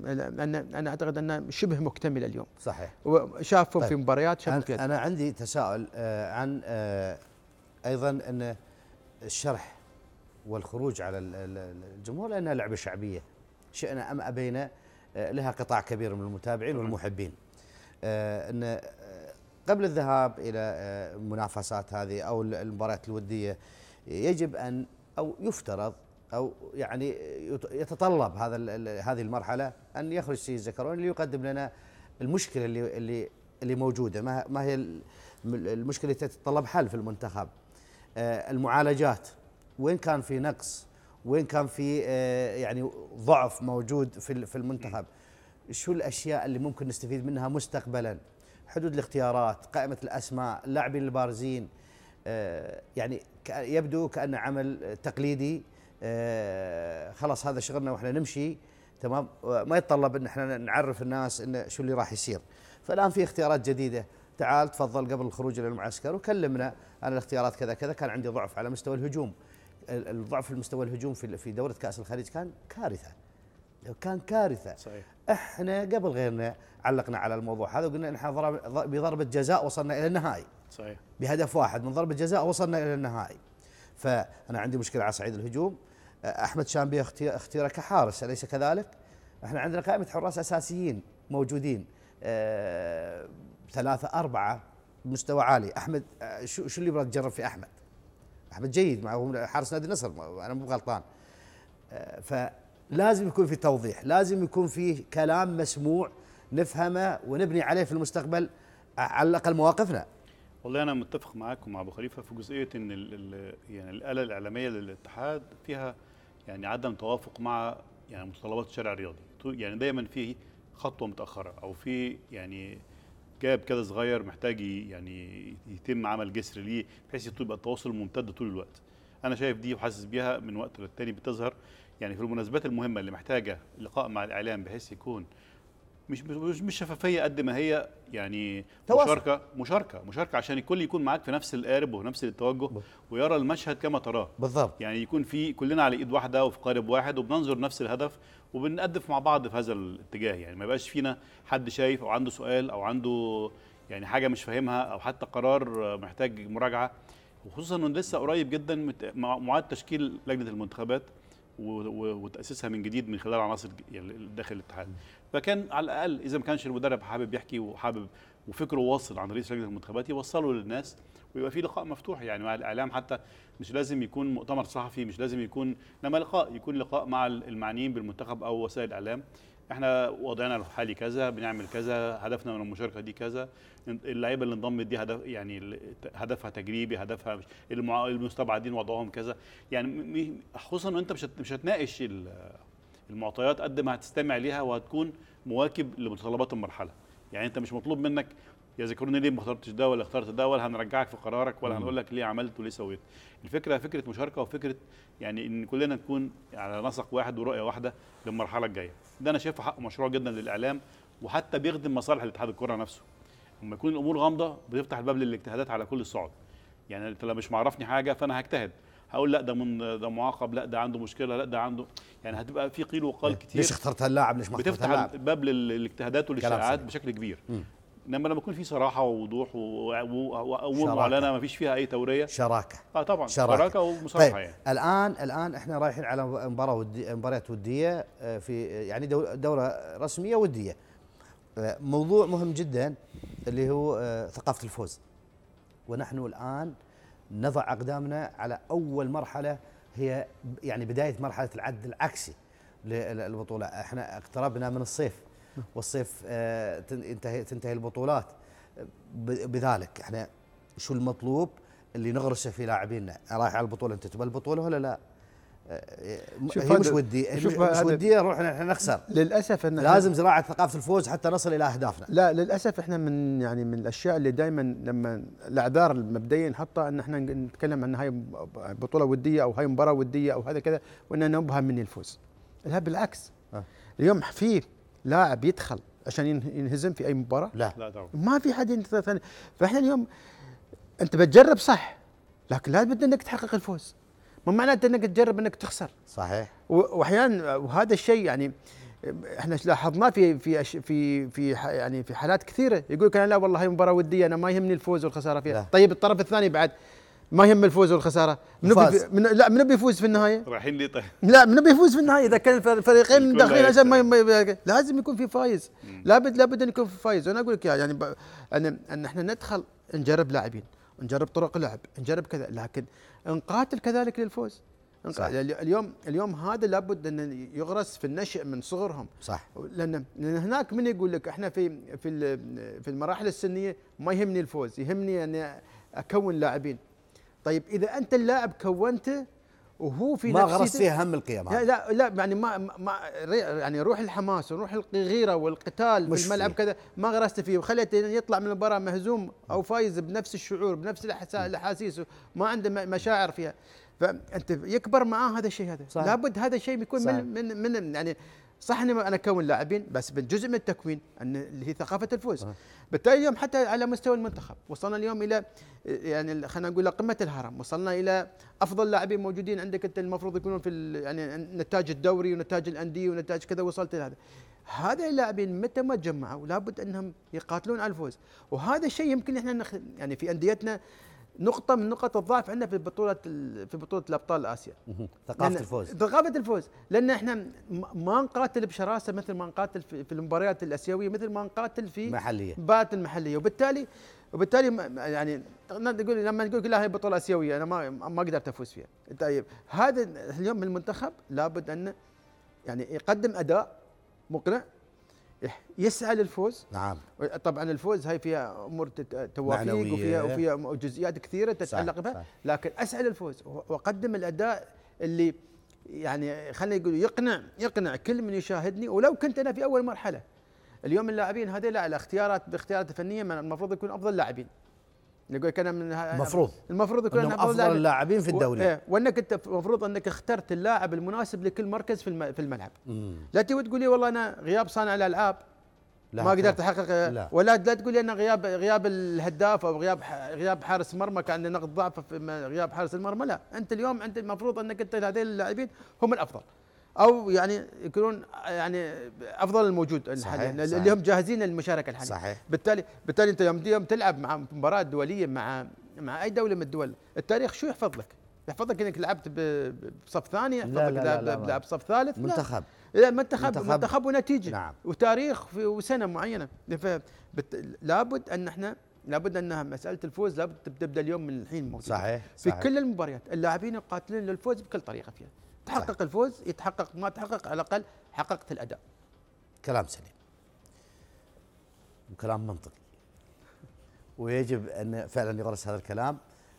ان انا اعتقد انها شبه مكتمله اليوم صحيح وشافهم طيب. في مباريات شافهم أنا, انا عندي تساؤل آه، عن آه، ايضا ان الشرح والخروج على الجمهور لانها لعبه شعبيه شئنا ام ابينا آه، لها قطاع كبير من المتابعين والمحبين آه، ان آه، قبل الذهاب الى آه، المنافسات هذه او المباريات الوديه يجب ان او يفترض او يعني يتطلب هذا هذه المرحله ان يخرج سي زكرون ليقدم لنا المشكله اللي اللي اللي موجوده ما هي المشكله اللي تتطلب حل في المنتخب المعالجات وين كان في نقص وين كان في يعني ضعف موجود في في المنتخب شو الاشياء اللي ممكن نستفيد منها مستقبلا حدود الاختيارات قائمه الاسماء اللاعبين البارزين آه، يعني يبدو كان عمل تقليدي آه، خلاص هذا شغلنا واحنا نمشي تمام ما يتطلب ان احنا نعرف الناس ان شو اللي راح يصير فالان في اختيارات جديده تعال تفضل قبل الخروج الى المعسكر وكلمنا انا الاختيارات كذا كذا كان عندي ضعف على مستوى الهجوم الضعف في مستوى الهجوم في في دوره كاس الخليج كان كارثه كان كارثه صحيح احنا قبل غيرنا علقنا على الموضوع هذا وقلنا احنا بضربه جزاء وصلنا الى النهائي صحيح بهدف واحد من ضربه جزاء وصلنا الى النهائي فانا عندي مشكله على صعيد الهجوم احمد شامبي اختير كحارس اليس كذلك؟ احنا عندنا قائمه حراس اساسيين موجودين أه ثلاثه اربعه مستوى عالي احمد شو شو اللي يبغى تجرب في احمد؟ احمد جيد مع حارس نادي النصر انا مو غلطان أه ف لازم يكون في توضيح لازم يكون في كلام مسموع نفهمه ونبني عليه في المستقبل على الاقل مواقفنا والله انا متفق معاك ومع ابو خليفه في جزئيه ان الـ الـ يعني الاله الاعلاميه للاتحاد فيها يعني عدم توافق مع يعني متطلبات الشارع الرياضي يعني دايما في خطوه متاخره او في يعني جاب كده صغير محتاج يعني يتم عمل جسر ليه بحيث يبقى التواصل ممتد طول الوقت انا شايف دي وحاسس بيها من وقت للتاني بتظهر يعني في المناسبات المهمه اللي محتاجه لقاء مع الاعلام بحيث يكون مش مش شفافيه قد ما هي يعني تواصل. مشاركه مشاركه مشاركه عشان الكل يكون معاك في نفس القارب ونفس التوجه ويرى المشهد كما تراه بالظبط يعني يكون في كلنا على ايد واحده وفي قارب واحد وبننظر نفس الهدف وبنقدف مع بعض في هذا الاتجاه يعني ما يبقاش فينا حد شايف او عنده سؤال او عنده يعني حاجه مش فاهمها او حتى قرار محتاج مراجعه وخصوصا انه لسه قريب جدا معاد تشكيل لجنه المنتخبات وتاسيسها من جديد من خلال عناصر يعني داخل الاتحاد فكان على الاقل اذا ما كانش المدرب حابب يحكي وحابب وفكره واصل عن رئيس لجنه المنتخبات يوصله للناس ويبقى في لقاء مفتوح يعني مع الاعلام حتى مش لازم يكون مؤتمر صحفي مش لازم يكون انما لقاء يكون لقاء مع المعنيين بالمنتخب او وسائل الاعلام احنا وضعنا الحالي كذا بنعمل كذا هدفنا من المشاركه دي كذا اللعيبه اللي انضمت دي هدف يعني هدفها تجريبي هدفها المستبعدين وضعهم كذا يعني خصوصا ان انت مش مش هتناقش المعطيات قد ما هتستمع ليها وهتكون مواكب لمتطلبات المرحله يعني انت مش مطلوب منك يذكروني ليه ما اخترتش ده ولا اخترت ده ولا هنرجعك في قرارك ولا هنقول لك ليه عملت وليه سويت الفكره فكره مشاركه وفكره يعني ان كلنا نكون على نسق واحد ورؤيه واحده للمرحله الجايه ده انا شايفه حق مشروع جدا للاعلام وحتى بيخدم مصالح الاتحاد الكره نفسه لما يكون الامور غامضه بتفتح الباب للاجتهادات على كل الصعد يعني انت لو مش معرفني حاجه فانا هجتهد هقول لا ده من ده معاقب لا ده عنده مشكله لا ده عنده يعني هتبقى في قيل وقال إيه، كتير ليش اخترت هاللاعب ليش ما اخترت هاللاعب بتفتح الباب للاجتهادات والاجتهادات بشكل كبير م. انما لما يكون في صراحه ووضوح ومعلنه ما فيش فيها اي توريه شراكه اه طبعا شراكه, شراكة ومصارحه طيب يعني الان الان احنا رايحين على مباراه ودي مباريات وديه آه، في يعني دوره رسميه وديه آه، موضوع مهم جدا اللي هو آه، ثقافه الفوز ونحن الان نضع اقدامنا على اول مرحله هي يعني بدايه مرحله العد العكسي للبطوله احنا اقتربنا من الصيف والصيف آه، تنتهي تنتهي البطولات بذلك احنا شو المطلوب اللي نغرسه في لاعبينا رايح على البطوله انت تبى البطوله ولا لا؟ آه، شوف هي مش ودي شوف مش ودي نروح نخسر للاسف ان لازم زراعه ثقافه الفوز حتى نصل الى اهدافنا لا للاسف احنا من يعني من الاشياء اللي دائما لما الاعذار المبدئيه نحطها ان احنا نتكلم عن هاي بطوله وديه او هاي مباراه وديه او هذا كذا وان نبها من الفوز لا بالعكس آه. اليوم في لاعب يدخل عشان ينهزم في اي مباراه؟ لا لا ما في حد ينتظر ثاني فاحنا اليوم انت بتجرب صح لكن لا بد انك تحقق الفوز ما معناته انك تجرب انك تخسر صحيح واحيانا وهذا الشيء يعني احنا لاحظناه في في في في يعني في حالات كثيره يقول لك انا لا والله هي مباراه وديه انا ما يهمني الفوز والخساره فيها لا. طيب الطرف الثاني بعد ما يهم الفوز والخساره من, بي من لا منو بيفوز في النهايه رايحين لي طيب لا منو بيفوز في النهايه اذا كان الفريقين داخلين عشان ما, ما لازم يكون في فايز لابد لابد ان يكون في فايز وانا اقول لك يعني ب... ان ان احنا ندخل نجرب لاعبين نجرب طرق لعب نجرب كذا لكن نقاتل كذلك للفوز صح. يعني اليوم اليوم هذا لابد ان يغرس في النشأ من صغرهم صح لان لان هناك من يقول لك احنا في في في المراحل السنيه ما يهمني الفوز يهمني اني اكون لاعبين طيب اذا انت اللاعب كونته وهو في ما غرس فيه هم القيم لا لا, يعني ما, ما يعني روح الحماس وروح الغيره والقتال في الملعب كذا ما غرست فيه وخليته يطلع من المباراه مهزوم او فايز بنفس الشعور بنفس الاحاسيس ما عنده مشاعر فيها فانت يكبر معاه هذا الشيء هذا صحيح. لابد هذا الشيء بيكون صحيح. من من من يعني صح اني انا اكون لاعبين بس بالجزء من التكوين ان اللي هي ثقافه الفوز آه. بالتالي اليوم حتى على مستوى المنتخب وصلنا اليوم الى يعني خلينا نقول قمه الهرم وصلنا الى افضل لاعبين موجودين عندك انت المفروض يكونون في يعني نتاج الدوري ونتاج الانديه ونتاج كذا وصلت لهذا هذا اللاعبين متى ما تجمعوا لابد انهم يقاتلون على الفوز وهذا الشيء يمكن احنا نخ... يعني في انديتنا نقطة من نقط الضعف عندنا في بطولة في بطولة الأبطال آسيا ثقافة الفوز ثقافة الفوز لأن احنا ما نقاتل بشراسة مثل ما نقاتل في المباريات الآسيوية مثل ما نقاتل في محلية بات المحلية وبالتالي وبالتالي يعني نقول لما نقول لا هي بطولة آسيوية أنا ما ما قدرت أفوز فيها طيب هذا اليوم المنتخب لابد أن يعني يقدم أداء مقنع يسعى للفوز نعم طبعا الفوز هاي فيها امور توافيق وفيها وفيها جزئيات كثيره تتعلق بها لكن اسعى للفوز واقدم الاداء اللي يعني خلينا نقول يقنع يقنع كل من يشاهدني ولو كنت انا في اول مرحله اليوم اللاعبين هذول على اختيارات باختيارات فنيه المفروض يكون افضل لاعبين كان من المفروض المفروض يكون افضل اللاعبين في الدوري إيه، وانك انت المفروض انك اخترت اللاعب المناسب لكل مركز في في الملعب لا تجي وتقول لي والله انا غياب صانع الالعاب لا ما قدرت احقق لا. ولا لا تقول لي انا غياب غياب الهداف او غياب غياب حارس مرمى كان نقط ضعف في غياب حارس المرمى لا انت اليوم انت المفروض انك انت هذين اللاعبين هم الافضل او يعني يكونون يعني افضل الموجود صحيح اللي هم جاهزين للمشاركه الحاليه صحيح بالتالي بالتالي انت يوم تلعب مع مباراه دوليه مع مع اي دوله من الدول التاريخ شو يحفظ لك؟ يحفظ لك انك لعبت بصف ثاني يحفظ لك لعب بصف ثالث منتخب لا منتخب منتخب ونتيجه نعم. وتاريخ وسنه معينه لابد ان احنا لابد انها مساله الفوز لابد تبدا اليوم من الحين موجوده صحيح, صحيح في كل المباريات اللاعبين القاتلين للفوز بكل طريقه فيها تحقق صحيح. الفوز يتحقق ما تحقق على الاقل حققت الاداء كلام سليم وكلام منطقي ويجب ان فعلا يغرس هذا الكلام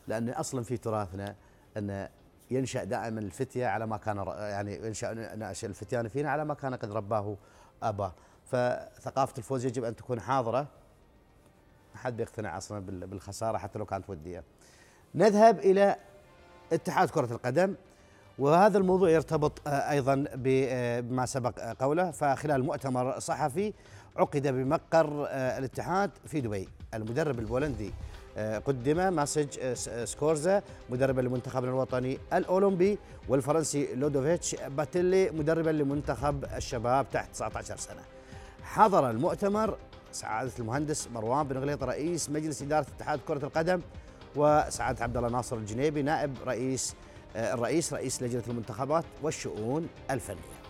لان اصلا في تراثنا ان ينشا دائما الفتيه على ما كان يعني ينشا ناشئ الفتيان فينا على ما كان قد رباه اباه فثقافه الفوز يجب ان تكون حاضره ما حد بيقتنع اصلا بالخساره حتى لو كانت وديه نذهب الى اتحاد كره القدم وهذا الموضوع يرتبط آه، ايضا آه، بما سبق آه، قوله فخلال مؤتمر صحفي عقد بمقر الاتحاد في دبي المدرب البولندي قدم ماسج سكورزا مدربا للمنتخب الوطني الاولمبي والفرنسي لودوفيتش باتيلي مدربا لمنتخب الشباب تحت 19 سنه حضر المؤتمر سعاده المهندس مروان بن غليط رئيس مجلس اداره اتحاد كره القدم وسعاده عبد الله ناصر الجنيبي نائب رئيس آه، الرئيس رئيس لجنة المنتخبات والشؤون الفنية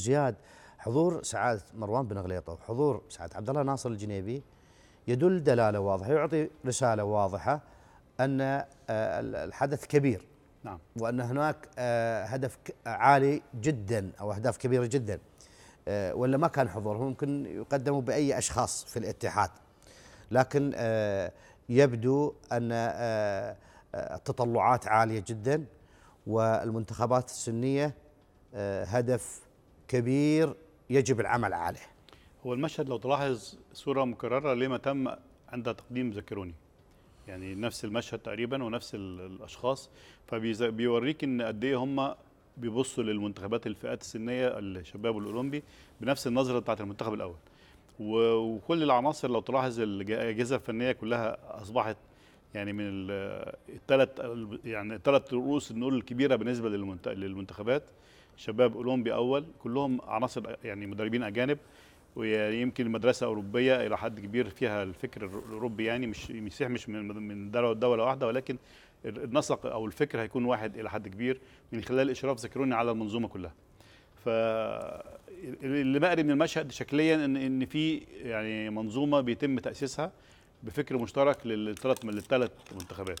زياد حضور سعاده مروان بن غليطه وحضور سعاده عبد الله ناصر الجنيبي يدل دلاله واضحه يعطي رساله واضحه ان آه، الحدث كبير نعم وان هناك آه، هدف عالي جدا او اهداف كبيره جدا آه، ولا ما كان حضورهم ممكن يقدموا باي اشخاص في الاتحاد لكن يبدو ان التطلعات عاليه جدا والمنتخبات السنيه هدف كبير يجب العمل عليه هو المشهد لو تلاحظ صورة مكررة لما تم عند تقديم ذكروني يعني نفس المشهد تقريبا ونفس الاشخاص فبيوريك ان قد ايه هم بيبصوا للمنتخبات الفئات السنيه الشباب والاولمبي بنفس النظره بتاعت المنتخب الاول وكل العناصر لو تلاحظ الاجهزه الفنيه كلها اصبحت يعني من الثلاث يعني الثلاث رؤوس النور الكبيره بالنسبه للمنتخبات شباب اولمبي اول كلهم عناصر يعني مدربين اجانب ويمكن المدرسه اوروبيه الى حد كبير فيها الفكر الاوروبي يعني مش مسيح مش من دوله واحده ولكن النسق او الفكر هيكون واحد الى حد كبير من خلال اشراف ذكروني على المنظومه كلها ف اللي بقري من المشهد شكليا ان ان في يعني منظومه بيتم تاسيسها بفكر مشترك للثلاث الثلاث منتخبات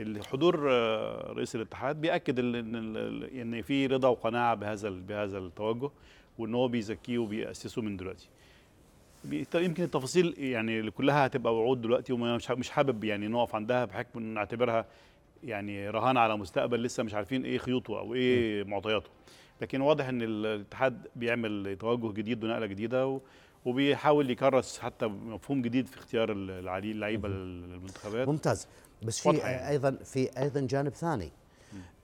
الحضور آه، رئيس الاتحاد بياكد ان ان في رضا وقناعه بهذا بهذا التوجه وان هو بيزكيه وبيأسسه من دلوقتي يمكن التفاصيل يعني كلها هتبقى وعود دلوقتي ومش مش حابب يعني نقف عندها بحكم ان نعتبرها يعني رهان على مستقبل لسه مش عارفين ايه خيوطه او ايه معطياته لكن واضح ان الاتحاد بيعمل توجه جديد ونقله جديده وبيحاول يكرس حتى مفهوم جديد في اختيار العلي اللعيبه للمنتخبات ممتاز بس في يعني. ايضا في ايضا جانب ثاني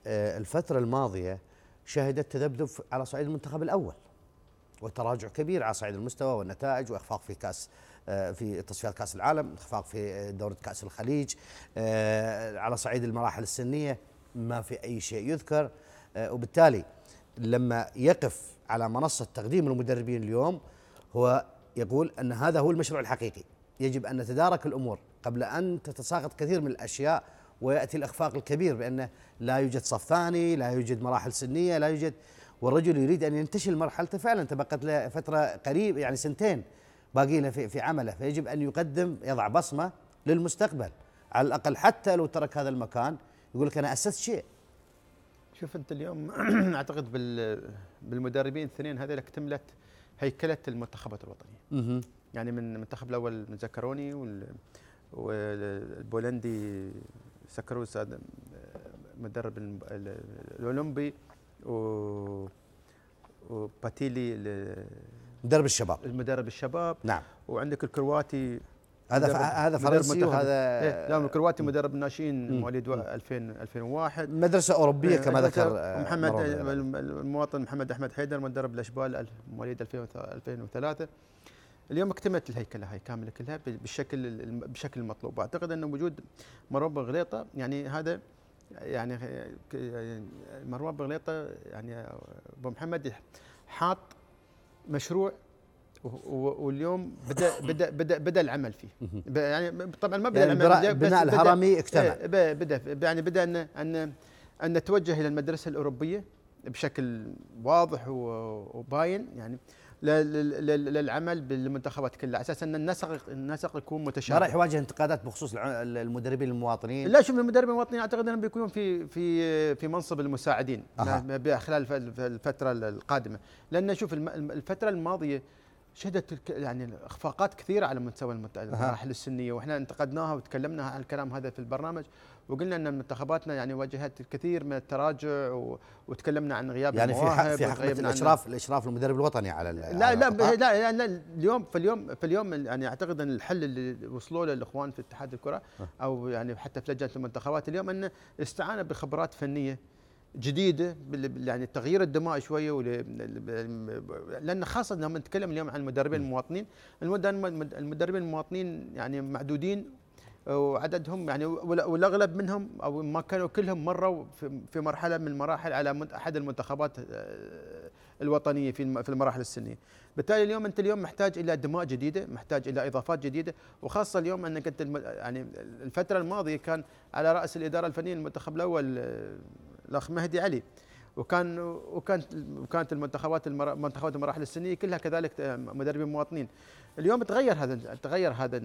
آه، الفتره الماضيه شهدت تذبذب على صعيد المنتخب الاول وتراجع كبير على صعيد المستوى والنتائج واخفاق في كاس آه، في تصفيات كاس العالم اخفاق في دوره كاس الخليج آه، على صعيد المراحل السنيه ما في اي شيء يذكر وبالتالي لما يقف على منصه تقديم المدربين اليوم هو يقول ان هذا هو المشروع الحقيقي يجب ان نتدارك الامور قبل أن تتساقط كثير من الأشياء ويأتي الإخفاق الكبير بأنه لا يوجد صف ثاني لا يوجد مراحل سنية لا يوجد والرجل يريد أن ينتشل مرحلته فعلا تبقت له فترة قريب يعني سنتين باقي له في, في عمله فيجب أن يقدم يضع بصمة للمستقبل على الأقل حتى لو ترك هذا المكان يقول لك أنا أسست شيء شوف أنت اليوم أعتقد بالمدربين الاثنين هذول اكتملت هيكلة المنتخبات الوطنية يعني من المنتخب الأول من زكروني وال والبولندي سكروس آه، مدرب الاولمبي و وباتيلي مدرب الشباب المدرب الشباب نعم وعندك الكرواتي هذا هذا فرنسي وهذا إيه، لا الكرواتي مدرب الناشئين مواليد 2000 2001 مدرسه اوروبيه إيه، كما ذكر آه، محمد آه، المواطن محمد احمد حيدر مدرب الاشبال مواليد 2003 اليوم اكتملت الهيكله هاي كامله كلها بالشكل بالشكل المطلوب واعتقد ان وجود مروان بغليطه يعني هذا يعني مروان بغليطه يعني ابو محمد حاط مشروع واليوم بدا بدا بدا بدا العمل فيه يعني طبعا ما بدا يعني العمل يعني بناء الهرمي اكتمل إيه، بدا يعني بدا ان ان ان نتوجه الى المدرسه الاوروبيه بشكل واضح وباين يعني للعمل بالمنتخبات كلها على اساس ان النسق النسق يكون متشابه. ما راح يواجه انتقادات بخصوص المدربين المواطنين؟ لا شوف المدربين المواطنين اعتقد انهم بيكونون في في في منصب المساعدين أه. خلال الفتره القادمه، لان شوف الفتره الماضيه شهدت يعني اخفاقات كثيره على مستوى المراحل السنيه واحنا انتقدناها وتكلمنا عن الكلام هذا في البرنامج وقلنا ان منتخباتنا يعني واجهت الكثير من التراجع وتكلمنا عن غياب يعني حق في حقيقه الاشراف الاشراف المدرب الوطني على لا لا, لا لا لا اليوم فاليوم فاليوم يعني اعتقد ان الحل اللي وصلوا له الاخوان في اتحاد الكره أه. او يعني حتى في لجنه المنتخبات اليوم ان الاستعانه بخبرات فنيه جديده يعني تغيير الدماء شويه لان خاصه لما نتكلم اليوم عن المدربين المواطنين المدربين المواطنين يعني معدودين وعددهم يعني والاغلب منهم او ما كانوا كلهم مروا في مرحله من المراحل على احد المنتخبات آه، الوطنيه في في المراحل السنيه، بالتالي اليوم انت اليوم محتاج الى دماء جديده، محتاج الى اضافات جديده، وخاصه اليوم انك انت يعني الفتره الماضيه كان على راس الاداره الفنيه المنتخب الاول آه، الاخ مهدي علي وكان وكانت وكانت المنتخبات منتخبات المراحل السنيه كلها كذلك مدربين مواطنين اليوم تغير هذا تغير هذا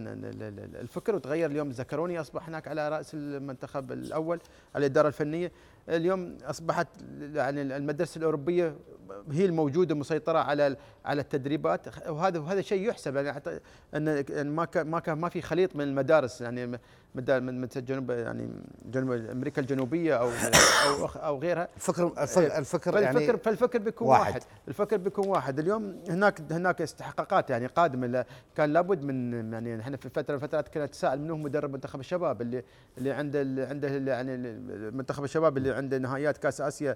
الفكر وتغير اليوم زكروني اصبح هناك على راس المنتخب الاول على الاداره الفنيه اليوم اصبحت يعني المدرسه الاوروبيه هي الموجوده مسيطره على على التدريبات وهذا وهذا شيء يحسب يعني حتى ان ما ما كان ما في خليط من المدارس يعني من جنوب يعني جنوب امريكا الجنوبيه او او او غيرها آه، الفكر الفكر يعني الفكر فالفكر بيكون واحد. واحد الفكر بيكون واحد اليوم هناك هناك استحقاقات يعني قادمه كان لابد من يعني احنا في فتره من الفترات كنا نتساءل هو مدرب منتخب الشباب اللي اللي عنده اللي عنده يعني منتخب الشباب اللي عنده نهائيات كاس اسيا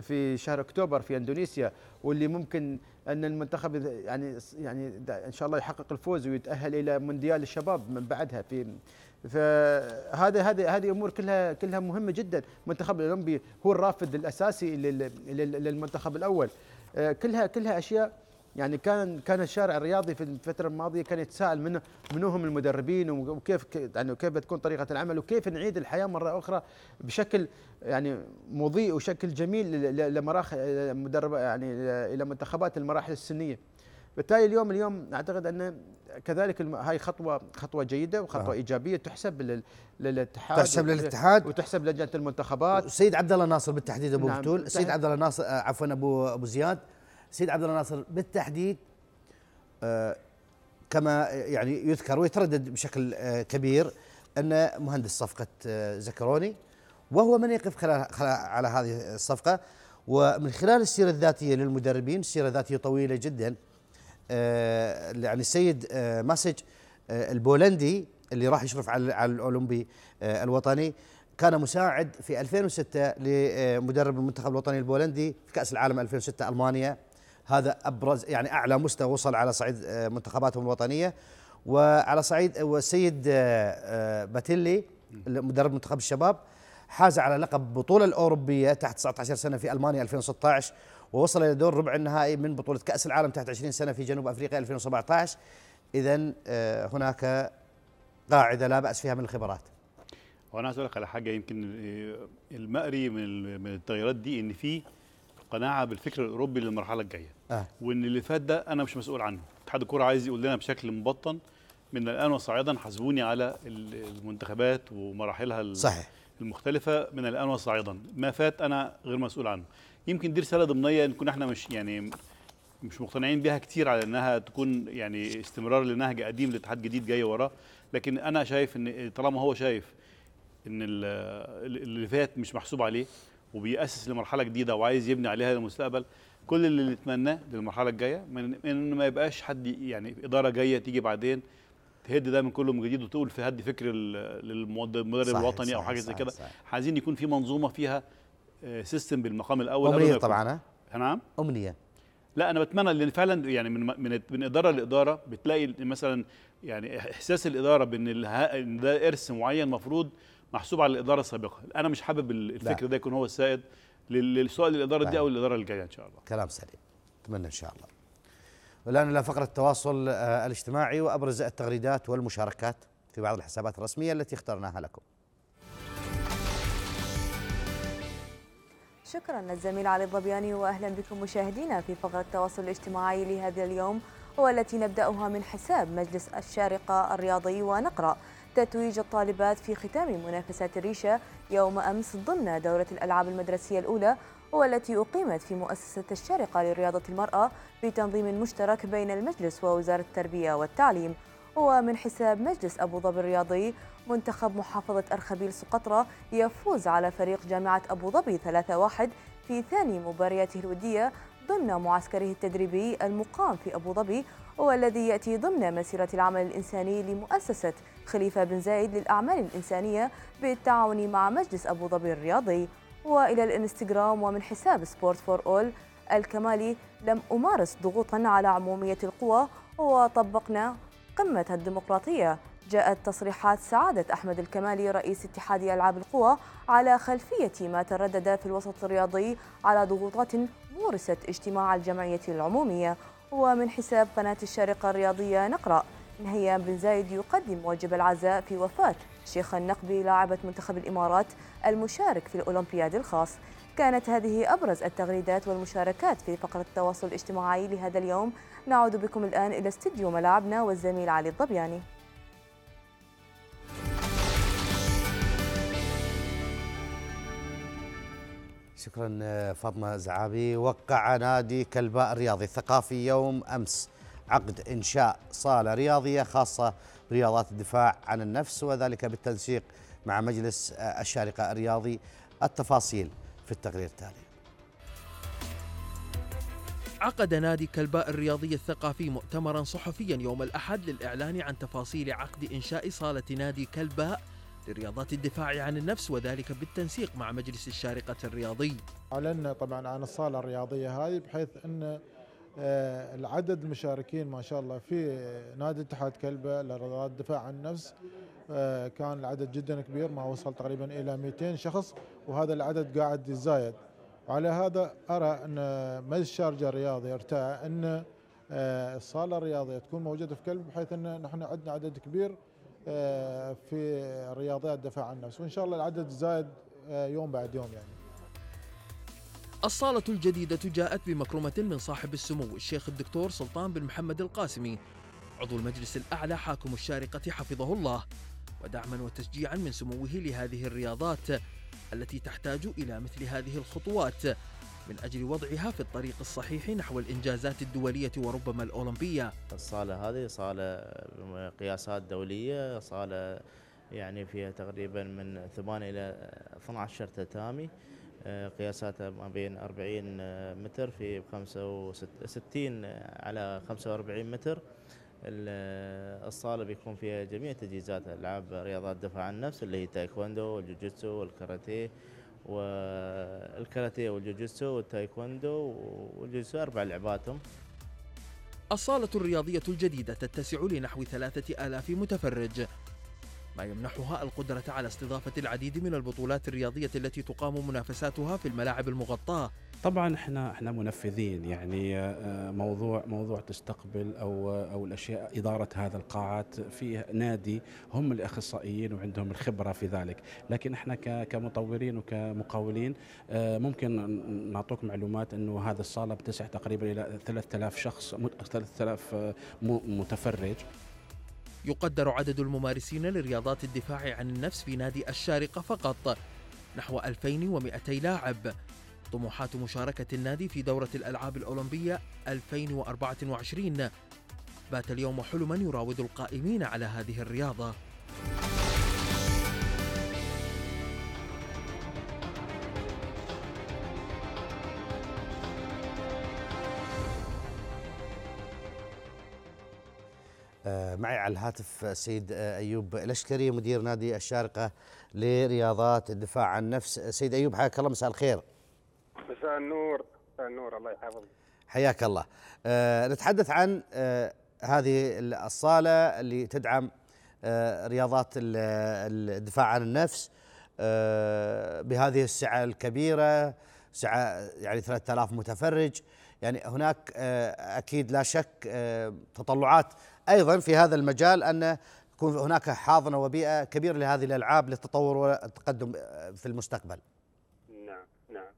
في شهر اكتوبر في اندونيسيا واللي ممكن ان المنتخب يعني يعني ان شاء الله يحقق الفوز ويتاهل الى مونديال الشباب من بعدها في فهذا هذه هذه امور كلها كلها مهمه جدا المنتخب الاولمبي هو الرافد الاساسي للمنتخب الاول آه، كلها كلها اشياء يعني كان كان الشارع الرياضي في الفتره الماضيه كان يتساءل من من هم المدربين وكيف يعني كيف بتكون طريقه العمل وكيف نعيد الحياه مره اخرى بشكل يعني مضيء وشكل جميل لمراحل مدرب يعني الى منتخبات المراحل السنيه بالتالي اليوم اليوم اعتقد ان كذلك هاي خطوه خطوه جيده وخطوه آه. ايجابيه تحسب للاتحاد تحسب للاتحاد وتحسب لجنه المنتخبات سيد عبد الله ناصر بالتحديد ابو نعم بتول سيد عبد الله ناصر آه، عفوا ابو ابو زياد سيد عبد الله ناصر بالتحديد آه، كما يعني يذكر ويتردد بشكل آه، كبير أن مهندس صفقة آه، زكروني وهو من يقف خلال على هذه الصفقة ومن خلال السيرة الذاتية للمدربين السيرة الذاتية طويلة جدا يعني السيد ماسج البولندي اللي راح يشرف على الاولمبي الوطني كان مساعد في 2006 لمدرب المنتخب الوطني البولندي في كاس العالم 2006 المانيا هذا ابرز يعني اعلى مستوى وصل على صعيد آه، منتخباتهم الوطنيه وعلى صعيد والسيد آه، آه، باتيلي مدرب منتخب الشباب حاز على لقب البطوله الاوروبيه تحت 19 سنه في المانيا 2016 ووصل الى دور ربع النهائي من بطوله كاس العالم تحت 20 سنه في جنوب افريقيا 2017 اذا هناك قاعده لا باس فيها من الخبرات وانا عايز اقول لك على حاجه يمكن المأري من التغييرات دي ان في قناعه بالفكر الاوروبي للمرحله الجايه آه. وان اللي فات ده انا مش مسؤول عنه اتحاد الكوره عايز يقول لنا بشكل مبطن من الان وصاعدا حاسبوني على المنتخبات ومراحلها صحيح. المختلفه من الان وصاعدا ما فات انا غير مسؤول عنه يمكن دي رساله ضمنيه نكون احنا مش يعني مش مقتنعين بيها كتير على انها تكون يعني استمرار لنهج قديم لاتحاد جديد جاي وراه لكن انا شايف ان طالما هو شايف ان اللي فات مش محسوب عليه وبيأسس لمرحله جديده وعايز يبني عليها المستقبل كل اللي نتمناه للمرحله الجايه من ان ما يبقاش حد يعني اداره جايه تيجي بعدين تهد ده من كله من جديد وتقول في هد فكر للمدرب الوطني صحيح او حاجه زي كده عايزين يكون في منظومه فيها سيستم آه، بالمقام الاول امنيه طبعا نعم امنيه لا انا بتمنى لان فعلا يعني من من من اداره لاداره بتلاقي مثلا يعني احساس الاداره بان ده ارث معين مفروض محسوب على الاداره السابقه انا مش حابب الفكر ده يكون هو السائد للسؤال الاداره دي او الاداره الجايه ان شاء الله كلام سليم اتمنى ان شاء الله والان الى فقره التواصل آه، الاجتماعي وابرز التغريدات والمشاركات في بعض الحسابات الرسميه التي اخترناها لكم شكرا للزميل علي الظبياني واهلا بكم مشاهدينا في فقره التواصل الاجتماعي لهذا اليوم والتي نبداها من حساب مجلس الشارقه الرياضي ونقرا تتويج الطالبات في ختام منافسات الريشة يوم أمس ضمن دورة الألعاب المدرسية الأولى والتي أقيمت في مؤسسة الشارقة لرياضة المرأة بتنظيم مشترك بين المجلس ووزارة التربية والتعليم ومن حساب مجلس أبو ظبي الرياضي منتخب محافظة أرخبيل سقطرى يفوز على فريق جامعة أبو ظبي 3-1 في ثاني مبارياته الودية ضمن معسكره التدريبي المقام في أبو ظبي والذي الذي يأتي ضمن مسيرة العمل الإنساني لمؤسسة خليفة بن زايد للأعمال الإنسانية بالتعاون مع مجلس أبو ظبي الرياضي وإلى الإنستغرام ومن حساب سبورت فور أول الكمالي لم أمارس ضغوطا على عمومية القوى وطبقنا قمة الديمقراطية جاءت تصريحات سعادة أحمد الكمالي رئيس اتحاد ألعاب القوى على خلفية ما تردد في الوسط الرياضي على ضغوطات مورست اجتماع الجمعية العمومية ومن حساب قناة الشارقة الرياضية نقرأ نهيان بن زايد يقدم واجب العزاء في وفاة شيخ النقبي لاعبة منتخب الإمارات المشارك في الأولمبياد الخاص كانت هذه أبرز التغريدات والمشاركات في فقرة التواصل الاجتماعي لهذا اليوم نعود بكم الآن إلى استديو ملعبنا والزميل علي الضبياني شكرا آه، فاطمه زعابي وقع نادي كلباء الرياضي الثقافي يوم امس عقد انشاء صاله رياضيه خاصه برياضات الدفاع عن النفس وذلك بالتنسيق مع مجلس آه، الشارقه الرياضي التفاصيل في التقرير التالي عقد نادي كلباء الرياضي الثقافي مؤتمرا صحفيا يوم الأحد للإعلان عن تفاصيل عقد إنشاء صالة نادي كلباء لرياضات الدفاع عن النفس وذلك بالتنسيق مع مجلس الشارقة الرياضي أعلنا طبعا عن الصالة الرياضية هذه بحيث أن آه، العدد المشاركين ما شاء الله في آه، نادي اتحاد كلبة لرياضات الدفاع عن النفس آه، كان العدد جدا كبير ما وصل تقريبا إلى 200 شخص وهذا العدد قاعد يتزايد وعلى هذا أرى أن مجلس الشارقة الرياضي ارتاع أن الصالة الرياضية تكون موجودة في كلب بحيث أن نحن عندنا عدد كبير آه، في رياضيات الدفاع عن النفس وان شاء الله العدد زايد آه، يوم بعد يوم يعني الصالة الجديدة جاءت بمكرمة من صاحب السمو الشيخ الدكتور سلطان بن محمد القاسمي عضو المجلس الأعلى حاكم الشارقة حفظه الله ودعما وتشجيعا من سموه لهذه الرياضات التي تحتاج إلى مثل هذه الخطوات من أجل وضعها في الطريق الصحيح نحو الإنجازات الدولية وربما الأولمبية الصالة هذه صالة قياسات دولية صالة يعني فيها تقريبا من 8 إلى 12 تتامي آه، قياساتها ما بين 40 متر في 65 على 45 متر الصاله بيكون فيها جميع تجهيزات العاب رياضات دفاع عن النفس اللي هي تايكوندو والجوجيتسو والكاراتيه والكاراتيه والجوجيتسو والتايكوندو والجوجيتسو أربع لعباتهم الصالة الرياضية الجديدة تتسع لنحو ثلاثة آلاف متفرج ما يمنحها القدرة على استضافة العديد من البطولات الرياضية التي تقام منافساتها في الملاعب المغطاة طبعا احنا احنا منفذين يعني آه، آه، موضوع موضوع تستقبل او آه، او الاشياء اداره هذا القاعات في نادي هم الاخصائيين وعندهم الخبره في ذلك، لكن احنا كمطورين وكمقاولين ممكن نعطوك معلومات انه هذا الصاله بتسع تقريبا الى 3000 شخص 3000 متفرج يقدر عدد الممارسين لرياضات الدفاع عن النفس في نادي الشارقة فقط نحو 2200 لاعب طموحات مشاركة النادي في دورة الألعاب الأولمبية 2024 بات اليوم حلما يراود القائمين على هذه الرياضة آه، معي على الهاتف سيد آه، ايوب الاشكري مدير نادي الشارقه لرياضات الدفاع عن النفس سيد ايوب حياك الله مساء الخير مساء النور مساء النور الله يحفظك حياك الله آه، نتحدث عن هذه الصاله اللي تدعم رياضات الدفاع عن النفس بهذه السعه الكبيره سعه يعني 3000 متفرج يعني هناك اكيد لا شك تطلعات ايضا في هذا المجال ان يكون هناك حاضنه وبيئه كبيره لهذه الالعاب للتطور والتقدم في المستقبل. نعم نعم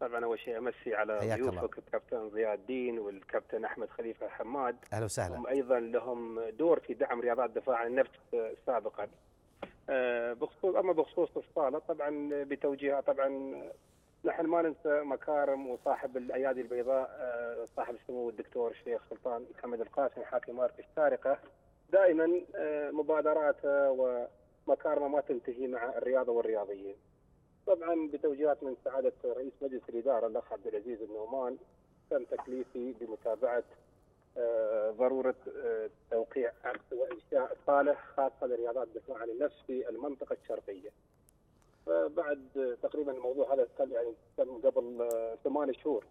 طبعا اول شيء امسي على ضيوفك الكابتن ضياء الدين والكابتن احمد خليفه حماد اهلا وسهلا هم ايضا لهم دور في دعم رياضات دفاع عن النفس سابقا. أه، بخصوص اما بخصوص الصاله طبعا بتوجيه طبعا نحن ما ننسى مكارم وصاحب الايادي البيضاء آه، صاحب السمو الدكتور الشيخ سلطان محمد القاسم حاكم مارك الشارقه دائما آه، مبادراته ومكارمه ما تنتهي مع الرياضه والرياضيين. طبعا بتوجيهات من سعاده رئيس مجلس الاداره الاخ عبد العزيز النومان تم تكليفي بمتابعه آه، ضروره توقيع عقد وانشاء صالح خاصه لرياضات الدفاع عن النفس في المنطقه الشرقيه. بعد تقريبا الموضوع هذا تم يعني تم قبل ثمان شهور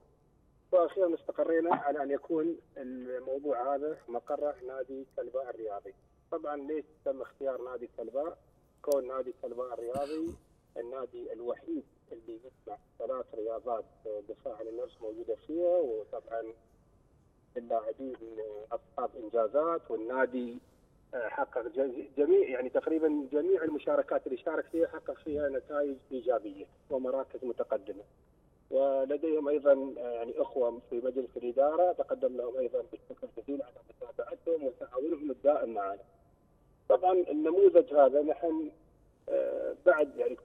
واخيرا استقرينا على ان يكون الموضوع هذا مقره نادي كلباء الرياضي. طبعا ليش تم اختيار نادي كلباء؟ كون نادي كلباء الرياضي النادي الوحيد اللي يجمع ثلاث رياضات دفاع عن النفس موجوده فيها وطبعا اللاعبين اصحاب انجازات والنادي حقق جميع يعني تقريبا جميع المشاركات اللي شارك فيها حقق فيها نتائج ايجابيه ومراكز متقدمه. ولديهم ايضا يعني اخوه في مجلس الاداره تقدم لهم ايضا بالشكر الجزيل على متابعتهم وتعاونهم الدائم معنا. طبعا النموذج هذا نحن آه، بعد يعني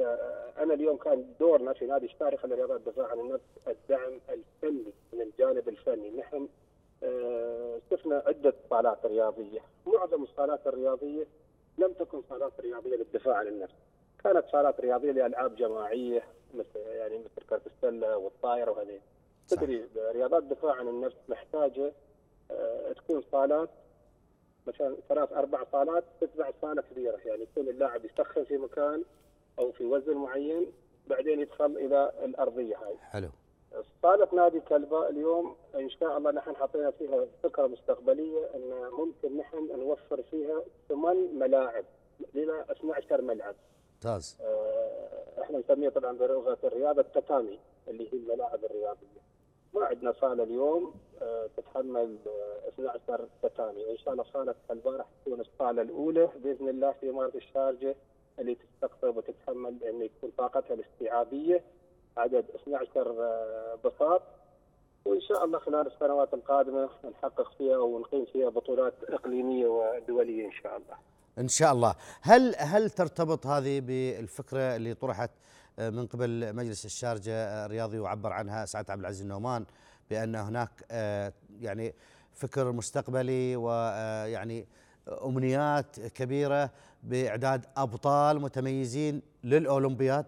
انا اليوم كان دورنا في نادي الشارقه للرياضه الدفاع عن النفس الدعم الفني من الجانب الفني، نحن آه، شفنا عده صالات رياضيه، معظم الصالات الرياضيه لم تكن صالات رياضيه للدفاع عن النفس. كانت صالات رياضيه لالعاب جماعيه مثل يعني مثل كره السله والطائره وهذه. تدري رياضات الدفاع عن النفس محتاجه آه، تكون صالات مثلا ثلاث اربع صالات تتبع صاله كبيره يعني يكون اللاعب يسخن في مكان او في وزن معين بعدين يدخل الى الارضيه هاي. حلو. صالة نادي كلبة اليوم إن شاء الله نحن حطينا فيها فكرة مستقبلية أن ممكن نحن نوفر فيها ثمان ملاعب إلى 12 ملعب. ممتاز. آه احنا نسميها طبعا بلغة الرياضة التتامي اللي هي الملاعب الرياضية. ما عندنا صالة اليوم آه تتحمل آه 12 تتامي، وإن شاء الله صالة كلبة راح تكون الصالة الأولى بإذن الله في إمارة الشارجة اللي تستقطب وتتحمل أن يكون طاقتها الاستيعابية عدد 12 آه، بساط وان شاء الله خلال السنوات القادمه نحقق فيها ونقيم فيها بطولات اقليميه ودوليه ان شاء الله. ان شاء الله، هل هل ترتبط هذه بالفكره اللي طرحت آه، من قبل مجلس الشارجه آه، الرياضي وعبر عنها سعاده عبد العزيز النومان بان هناك يعني فكر مستقبلي ويعني امنيات كبيره باعداد ابطال متميزين للاولمبياد؟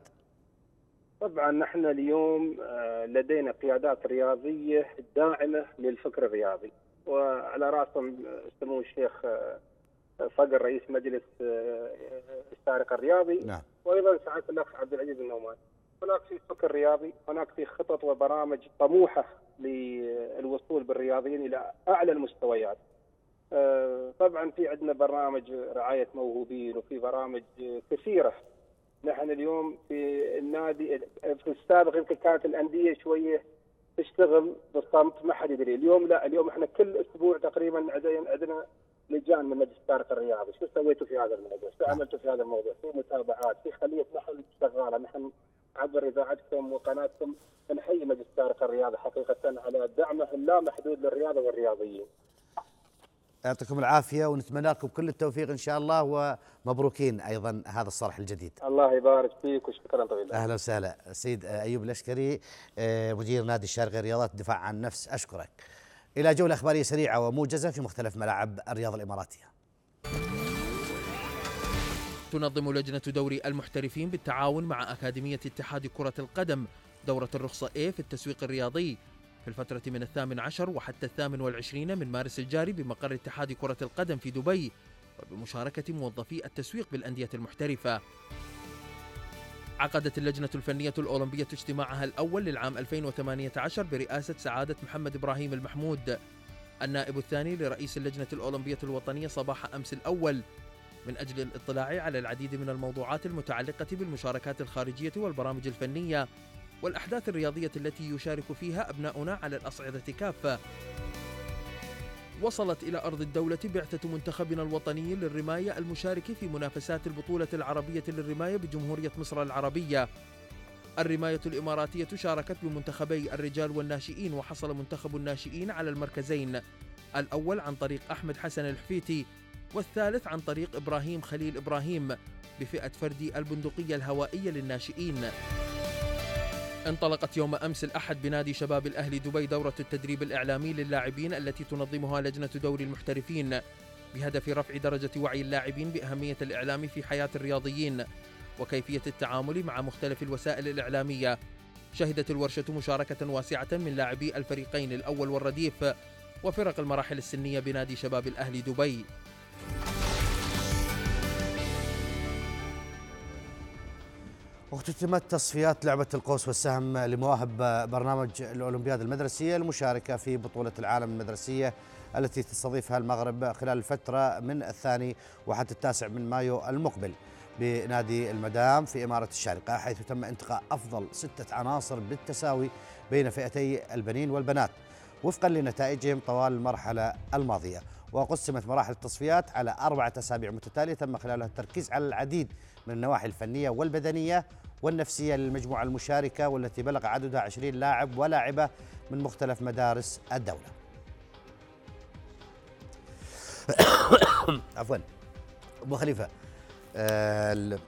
طبعا نحن اليوم آه، لدينا قيادات رياضيه داعمه للفكر الرياضي وعلى راسهم آه، سمو الشيخ صقر آه، رئيس مجلس السارق الرياضي نعم. وايضا سعاده الاخ عبد العزيز النومان هناك في فكر رياضي هناك في خطط وبرامج طموحه للوصول بالرياضيين الى اعلى المستويات طبعا في عندنا برامج رعايه موهوبين وفي برامج كثيره نحن اليوم في النادي في السابق يمكن كانت الانديه شويه تشتغل بالصمت ما حد يدري، اليوم لا اليوم احنا كل اسبوع تقريبا عندنا لجان من مجلس اداره الرياضه، شو سويتوا في هذا الموضوع؟ شو عملتوا في هذا الموضوع؟ في متابعات، في خليه نحن شغاله، نحن عبر اذاعتكم وقناتكم نحيي مجلس اداره الرياضه حقيقه على دعمه اللامحدود للرياضه والرياضيين. يعطيكم العافية ونتمنى لكم كل التوفيق إن شاء الله ومبروكين أيضا هذا الصرح الجديد الله يبارك فيك وشكرا طويلا أهلا وسهلا سيد أيوب الأشكري مدير آه، نادي الشارقة رياضات الدفاع عن النفس أشكرك إلى جولة أخبارية سريعة وموجزة في مختلف ملاعب الرياضة الإماراتية تنظم لجنة دوري المحترفين بالتعاون مع أكاديمية اتحاد كرة القدم دورة الرخصة A في التسويق الرياضي في الفترة من الثامن عشر وحتى الثامن والعشرين من مارس الجاري بمقر اتحاد كرة القدم في دبي وبمشاركة موظفي التسويق بالأندية المحترفة عقدت اللجنة الفنية الأولمبية اجتماعها الأول للعام 2018 برئاسة سعادة محمد إبراهيم المحمود النائب الثاني لرئيس اللجنة الأولمبية الوطنية صباح أمس الأول من أجل الاطلاع على العديد من الموضوعات المتعلقة بالمشاركات الخارجية والبرامج الفنية والأحداث الرياضية التي يشارك فيها أبناؤنا على الأصعدة كافة وصلت إلى أرض الدولة بعثة منتخبنا الوطني للرماية المشارك في منافسات البطولة العربية للرماية بجمهورية مصر العربية الرماية الإماراتية شاركت بمنتخبي الرجال والناشئين وحصل منتخب الناشئين على المركزين الأول عن طريق أحمد حسن الحفيتي والثالث عن طريق إبراهيم خليل إبراهيم بفئة فردي البندقية الهوائية للناشئين انطلقت يوم أمس الأحد بنادي شباب الأهلي دبي دورة التدريب الإعلامي للاعبين التي تنظمها لجنة دوري المحترفين بهدف رفع درجة وعي اللاعبين بأهمية الإعلام في حياة الرياضيين وكيفية التعامل مع مختلف الوسائل الإعلامية شهدت الورشة مشاركة واسعة من لاعبي الفريقين الأول والرديف وفرق المراحل السنية بنادي شباب الأهلي دبي واختتمت تصفيات لعبة القوس والسهم لمواهب برنامج الأولمبياد المدرسية المشاركة في بطولة العالم المدرسية التي تستضيفها المغرب خلال الفترة من الثاني وحتى التاسع من مايو المقبل بنادي المدام في إمارة الشارقة حيث تم انتقاء أفضل ستة عناصر بالتساوي بين فئتي البنين والبنات وفقا لنتائجهم طوال المرحلة الماضية وقسمت مراحل التصفيات على أربعة أسابيع متتالية تم خلالها التركيز على العديد من النواحي الفنية والبدنية والنفسية للمجموعة المشاركة والتي بلغ عددها 20 لاعب ولاعبة من مختلف مدارس الدولة عفوا أبو خليفة آه،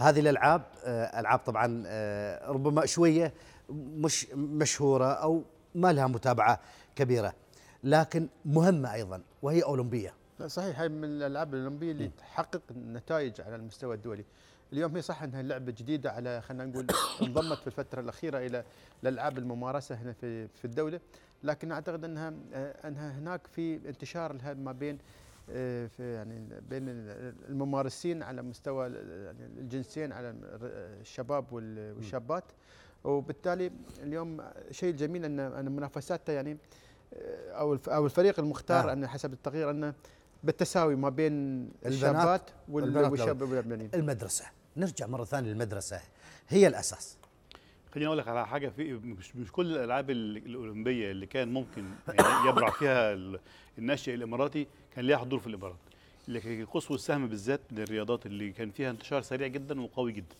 هذه الألعاب آه، ألعاب طبعا آه، ربما شوية مش مشهورة أو ما لها متابعة كبيرة لكن مهمة أيضا وهي أولمبية صحيح هاي من الالعاب الاولمبيه اللي إيه. تحقق نتائج على المستوى الدولي اليوم هي صح انها لعبه جديده على خلينا نقول انضمت في الفتره الاخيره الى الالعاب الممارسه هنا في في الدوله لكن اعتقد انها انها هناك في انتشار لها ما بين آه، في يعني بين الممارسين على مستوى يعني الجنسين على الشباب والشابات وبالتالي اليوم الشيء الجميل ان ان منافساتها يعني آه، او او الفريق المختار آه. ان حسب التقرير انه بالتساوي ما بين الشابات والشباب والبنين المدرسه نرجع مره ثانيه للمدرسه هي الاساس خليني اقول لك على حاجه في مش, مش كل الالعاب الاولمبيه اللي كان ممكن يعني يبرع فيها الناشئ الاماراتي كان ليها حضور في الامارات لكن القوس والسهم بالذات من الرياضات اللي كان فيها انتشار سريع جدا وقوي جدا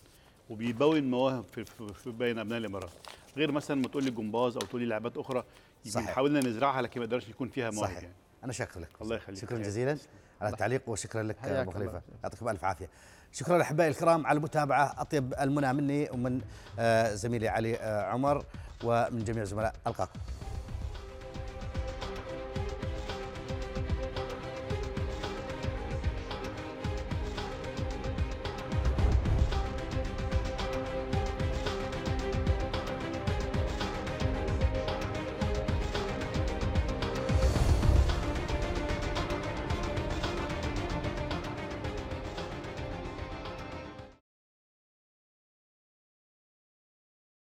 وبيبون مواهب في, في, بين ابناء الامارات غير مثلا ما تقول لي جمباز او تقول لي لعبات اخرى صحيح. حاولنا نزرعها لكن ما قدرناش يكون فيها مواهب صحيح. يعني انا شاكر لك الله يخليك شكرا جزيلا على التعليق وشكرا لك ابو خليفه يعطيكم الف عافيه شكرا لاحبائي الكرام على المتابعه اطيب المنى مني ومن آه، زميلي علي آه، عمر ومن جميع زملاء القاكم